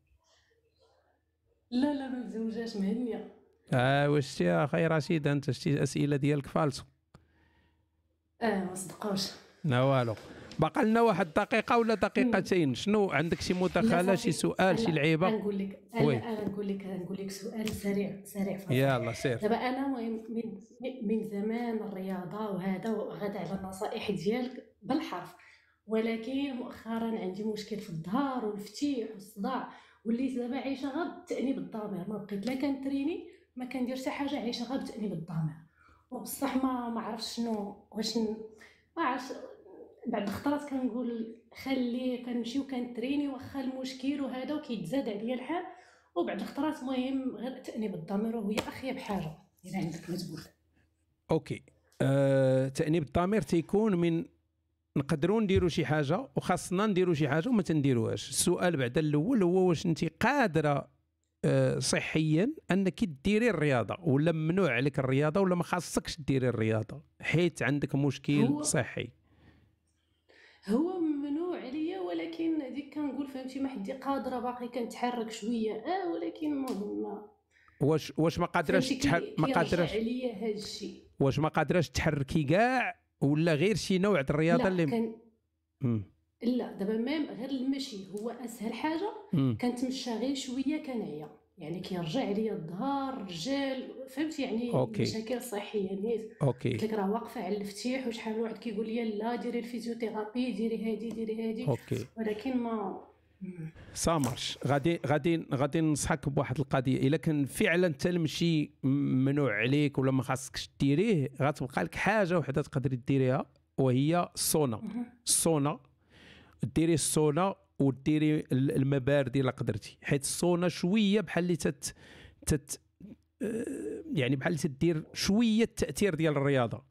لا لا ما تزوجاش مهنيه اه واش يا اخي رشيد انت شتي الاسئله ديالك فالصو اه ما صدقوش لا والو بقى لنا واحد دقيقه ولا دقيقتين شنو عندك شي مداخله شي سؤال شي لعيبه نقول لك انا نقول لك نقول لك سؤال سريع سريع يلا سير دابا انا من من زمان الرياضه وهذا وغدا على النصائح ديالك بالحرف ولكن مؤخرا عندي مشكل في الظهر والفتيح والصداع وليت دابا عايشه غير بالتانيب الضمير ما بقيت لا كنتريني ما كندير حتى حاجه عايشه غير بالتانيب الضمير وبصح ما ما عرفتش شنو واش ما عرفتش بعد خطرات كنقول خلي كنمشي وكنتريني واخا المشكل وهذا وكيتزاد عليا الحال وبعد الخطرات مهم غير تانيب الضمير وهي اخيب حاجه الا عندك ما تقول اوكي أه تانيب الضمير تيكون من نقدروا نديروا شي حاجه وخاصنا نديروا شي حاجه وما تنديروهاش السؤال بعد الاول هو واش انت قادره آه، صحيا انك ديري الرياضه ولا ممنوع عليك الرياضه ولا ما خاصكش ديري الرياضه حيت عندك مشكل صحي هو ممنوع عليا ولكن ديك كنقول فهمتي ما حدي قادره باقي كنتحرك شويه اه ولكن المهم واش واش ما قادراش تحر... ما قادراش عليا هادشي واش ما قادراش تحركي كاع ولا غير شي نوع الرياضه اللي كان... لا دابا ميم غير المشي هو اسهل حاجه كنتمشى غير شويه كنعيا يعني كيرجع لي الظهر الرجال فهمت يعني أوكي. مشاكل صحيه نيت يعني اوكي قلت لك راه واقفه على الفتيح وشحال من واحد كيقول لي لا ديري الفيزيوثيرابي ديري هادي ديري هادي أوكي. ولكن ما سامرش مارش غادي غادي غادي ننصحك بواحد القضيه الا كان فعلا انت المشي ممنوع عليك ولا ما خاصكش ديريه غتبقى لك حاجه وحده تقدري ديريها وهي الصونا الصونا ديري الصونا وديري المبارد بارد الا قدرتي حيت الصونا شويه بحال اللي تت تت آه، يعني بحال اللي تدير شويه التاثير ديال الرياضه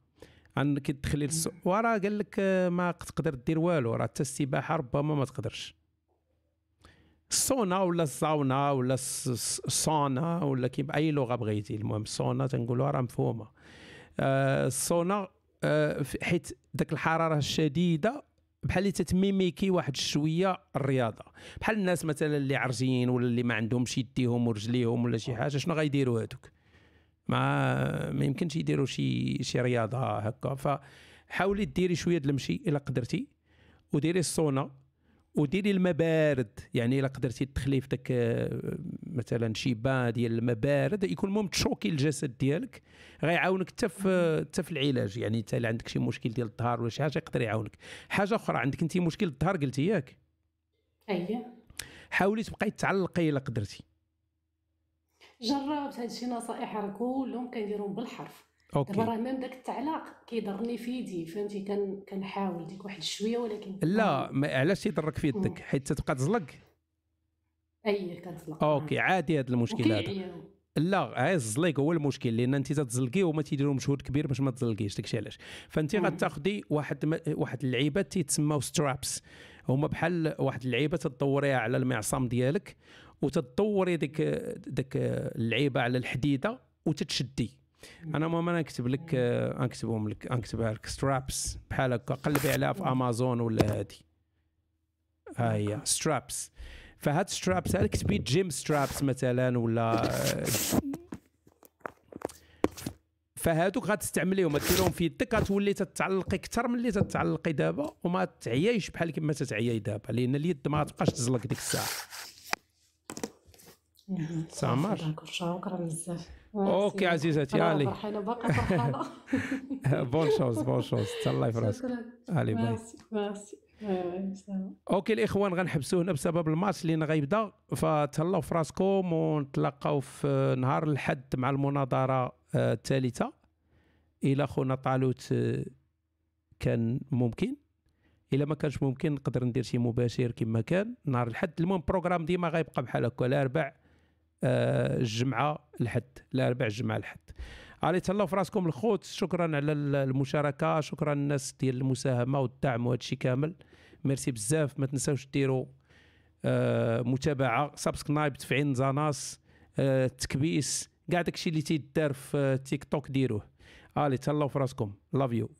عن كي تدخلي وراه قال لك آه، ما تقدر دير والو راه حتى السباحه ربما ما تقدرش الصونا ولا الساونا ولا الصونا ولا كي باي لغه بغيتي المهم الصونا تنقولوا راه مفهومه آه، الصونا حيت ديك الحراره الشديده بحال اللي تتميميكي واحد شويه الرياضه بحال الناس مثلا اللي عرجين ولا اللي ما عندهمش يديهم ورجليهم ولا شي آه. حاجه شنو غيديروا هادوك ما ما يمكنش يديروا شي شي رياضه هكا فحاولي ديري شويه د المشي الا قدرتي وديري الصونه وديري المبارد يعني الا قدرتي تدخلي في داك آه، مثلا شيبه ديال المبارد يكون المهم تشوكي الجسد ديالك غيعاونك حتى في حتى في العلاج يعني حتى الا عندك شي مشكل ديال الظهر ولا شي حاجه يقدر يعاونك حاجه اخرى عندك انت مشكل الظهر قلتي ياك اييه حاولي تبقاي تعلقي الا قدرتي جربت هادشي نصائح راه كلهم كنديرهم بالحرف اوكي دابا راه ميم داك التعلاق كيضرني في يدي فهمتي كان كنحاول ديك واحد الشويه ولكن لا علاش تيضرك في يدك حيت تبقى تزلق اي كتزلق اوكي آه. عادي هذا المشكل هذا لا عايز الزليق هو المشكل لان انت تتزلقي وما تيديروا مجهود كبير باش ما تزلقيش داكشي علاش فانت غتاخدي واحد م... واحد اللعيبه تيتسماو سترابس هما بحال واحد اللعيبه تدوريها على المعصم ديالك وتدوري ديك ديك اللعيبه على الحديده وتتشدي انا عموما اكتب لك آه، اكتبهم لك نكتبها لك سترابس بحال هكا قلب عليها في امازون ولا هادي ها هي سترابس فهاد سترابس هاد كتبي جيم سترابس مثلا ولا آه، فهادوك غتستعمليهم ديرهم في يدك غتولي تتعلقي اكثر من اللي تتعلقي دابا وما تعيايش بحال كما تتعياي دابا لان اليد ما غاتبقاش تزلق ديك الساعه سامر شكرا بزاف اوكي عزيزتي علي فرحانه فرحانه بون شوز بون شوز تهلاي في راسك علي باي ميرسي اوكي الاخوان غنحبسو هنا بسبب الماتش اللي غيبدا فتهلاو في راسكم ونتلاقاو في نهار الاحد مع المناظره الثالثه الى خونا طالوت كان ممكن الا ما كانش ممكن نقدر ندير شي مباشر كما كان نهار الحد المهم البروغرام ديما غيبقى بحال هكا الاربع آه، الجمعه الحد الاربع الجمعه الحد علي تهلاو في راسكم الخوت شكرا على المشاركه شكرا الناس ديال المساهمه والدعم وهذا الشيء كامل ميرسي بزاف ما تنساوش ديروا آه، متابعه سبسكرايب تفعيل زناس آه، تكبيس كاع داكشي اللي تيدار في تيك توك ديروه علي تهلاو في راسكم لاف يو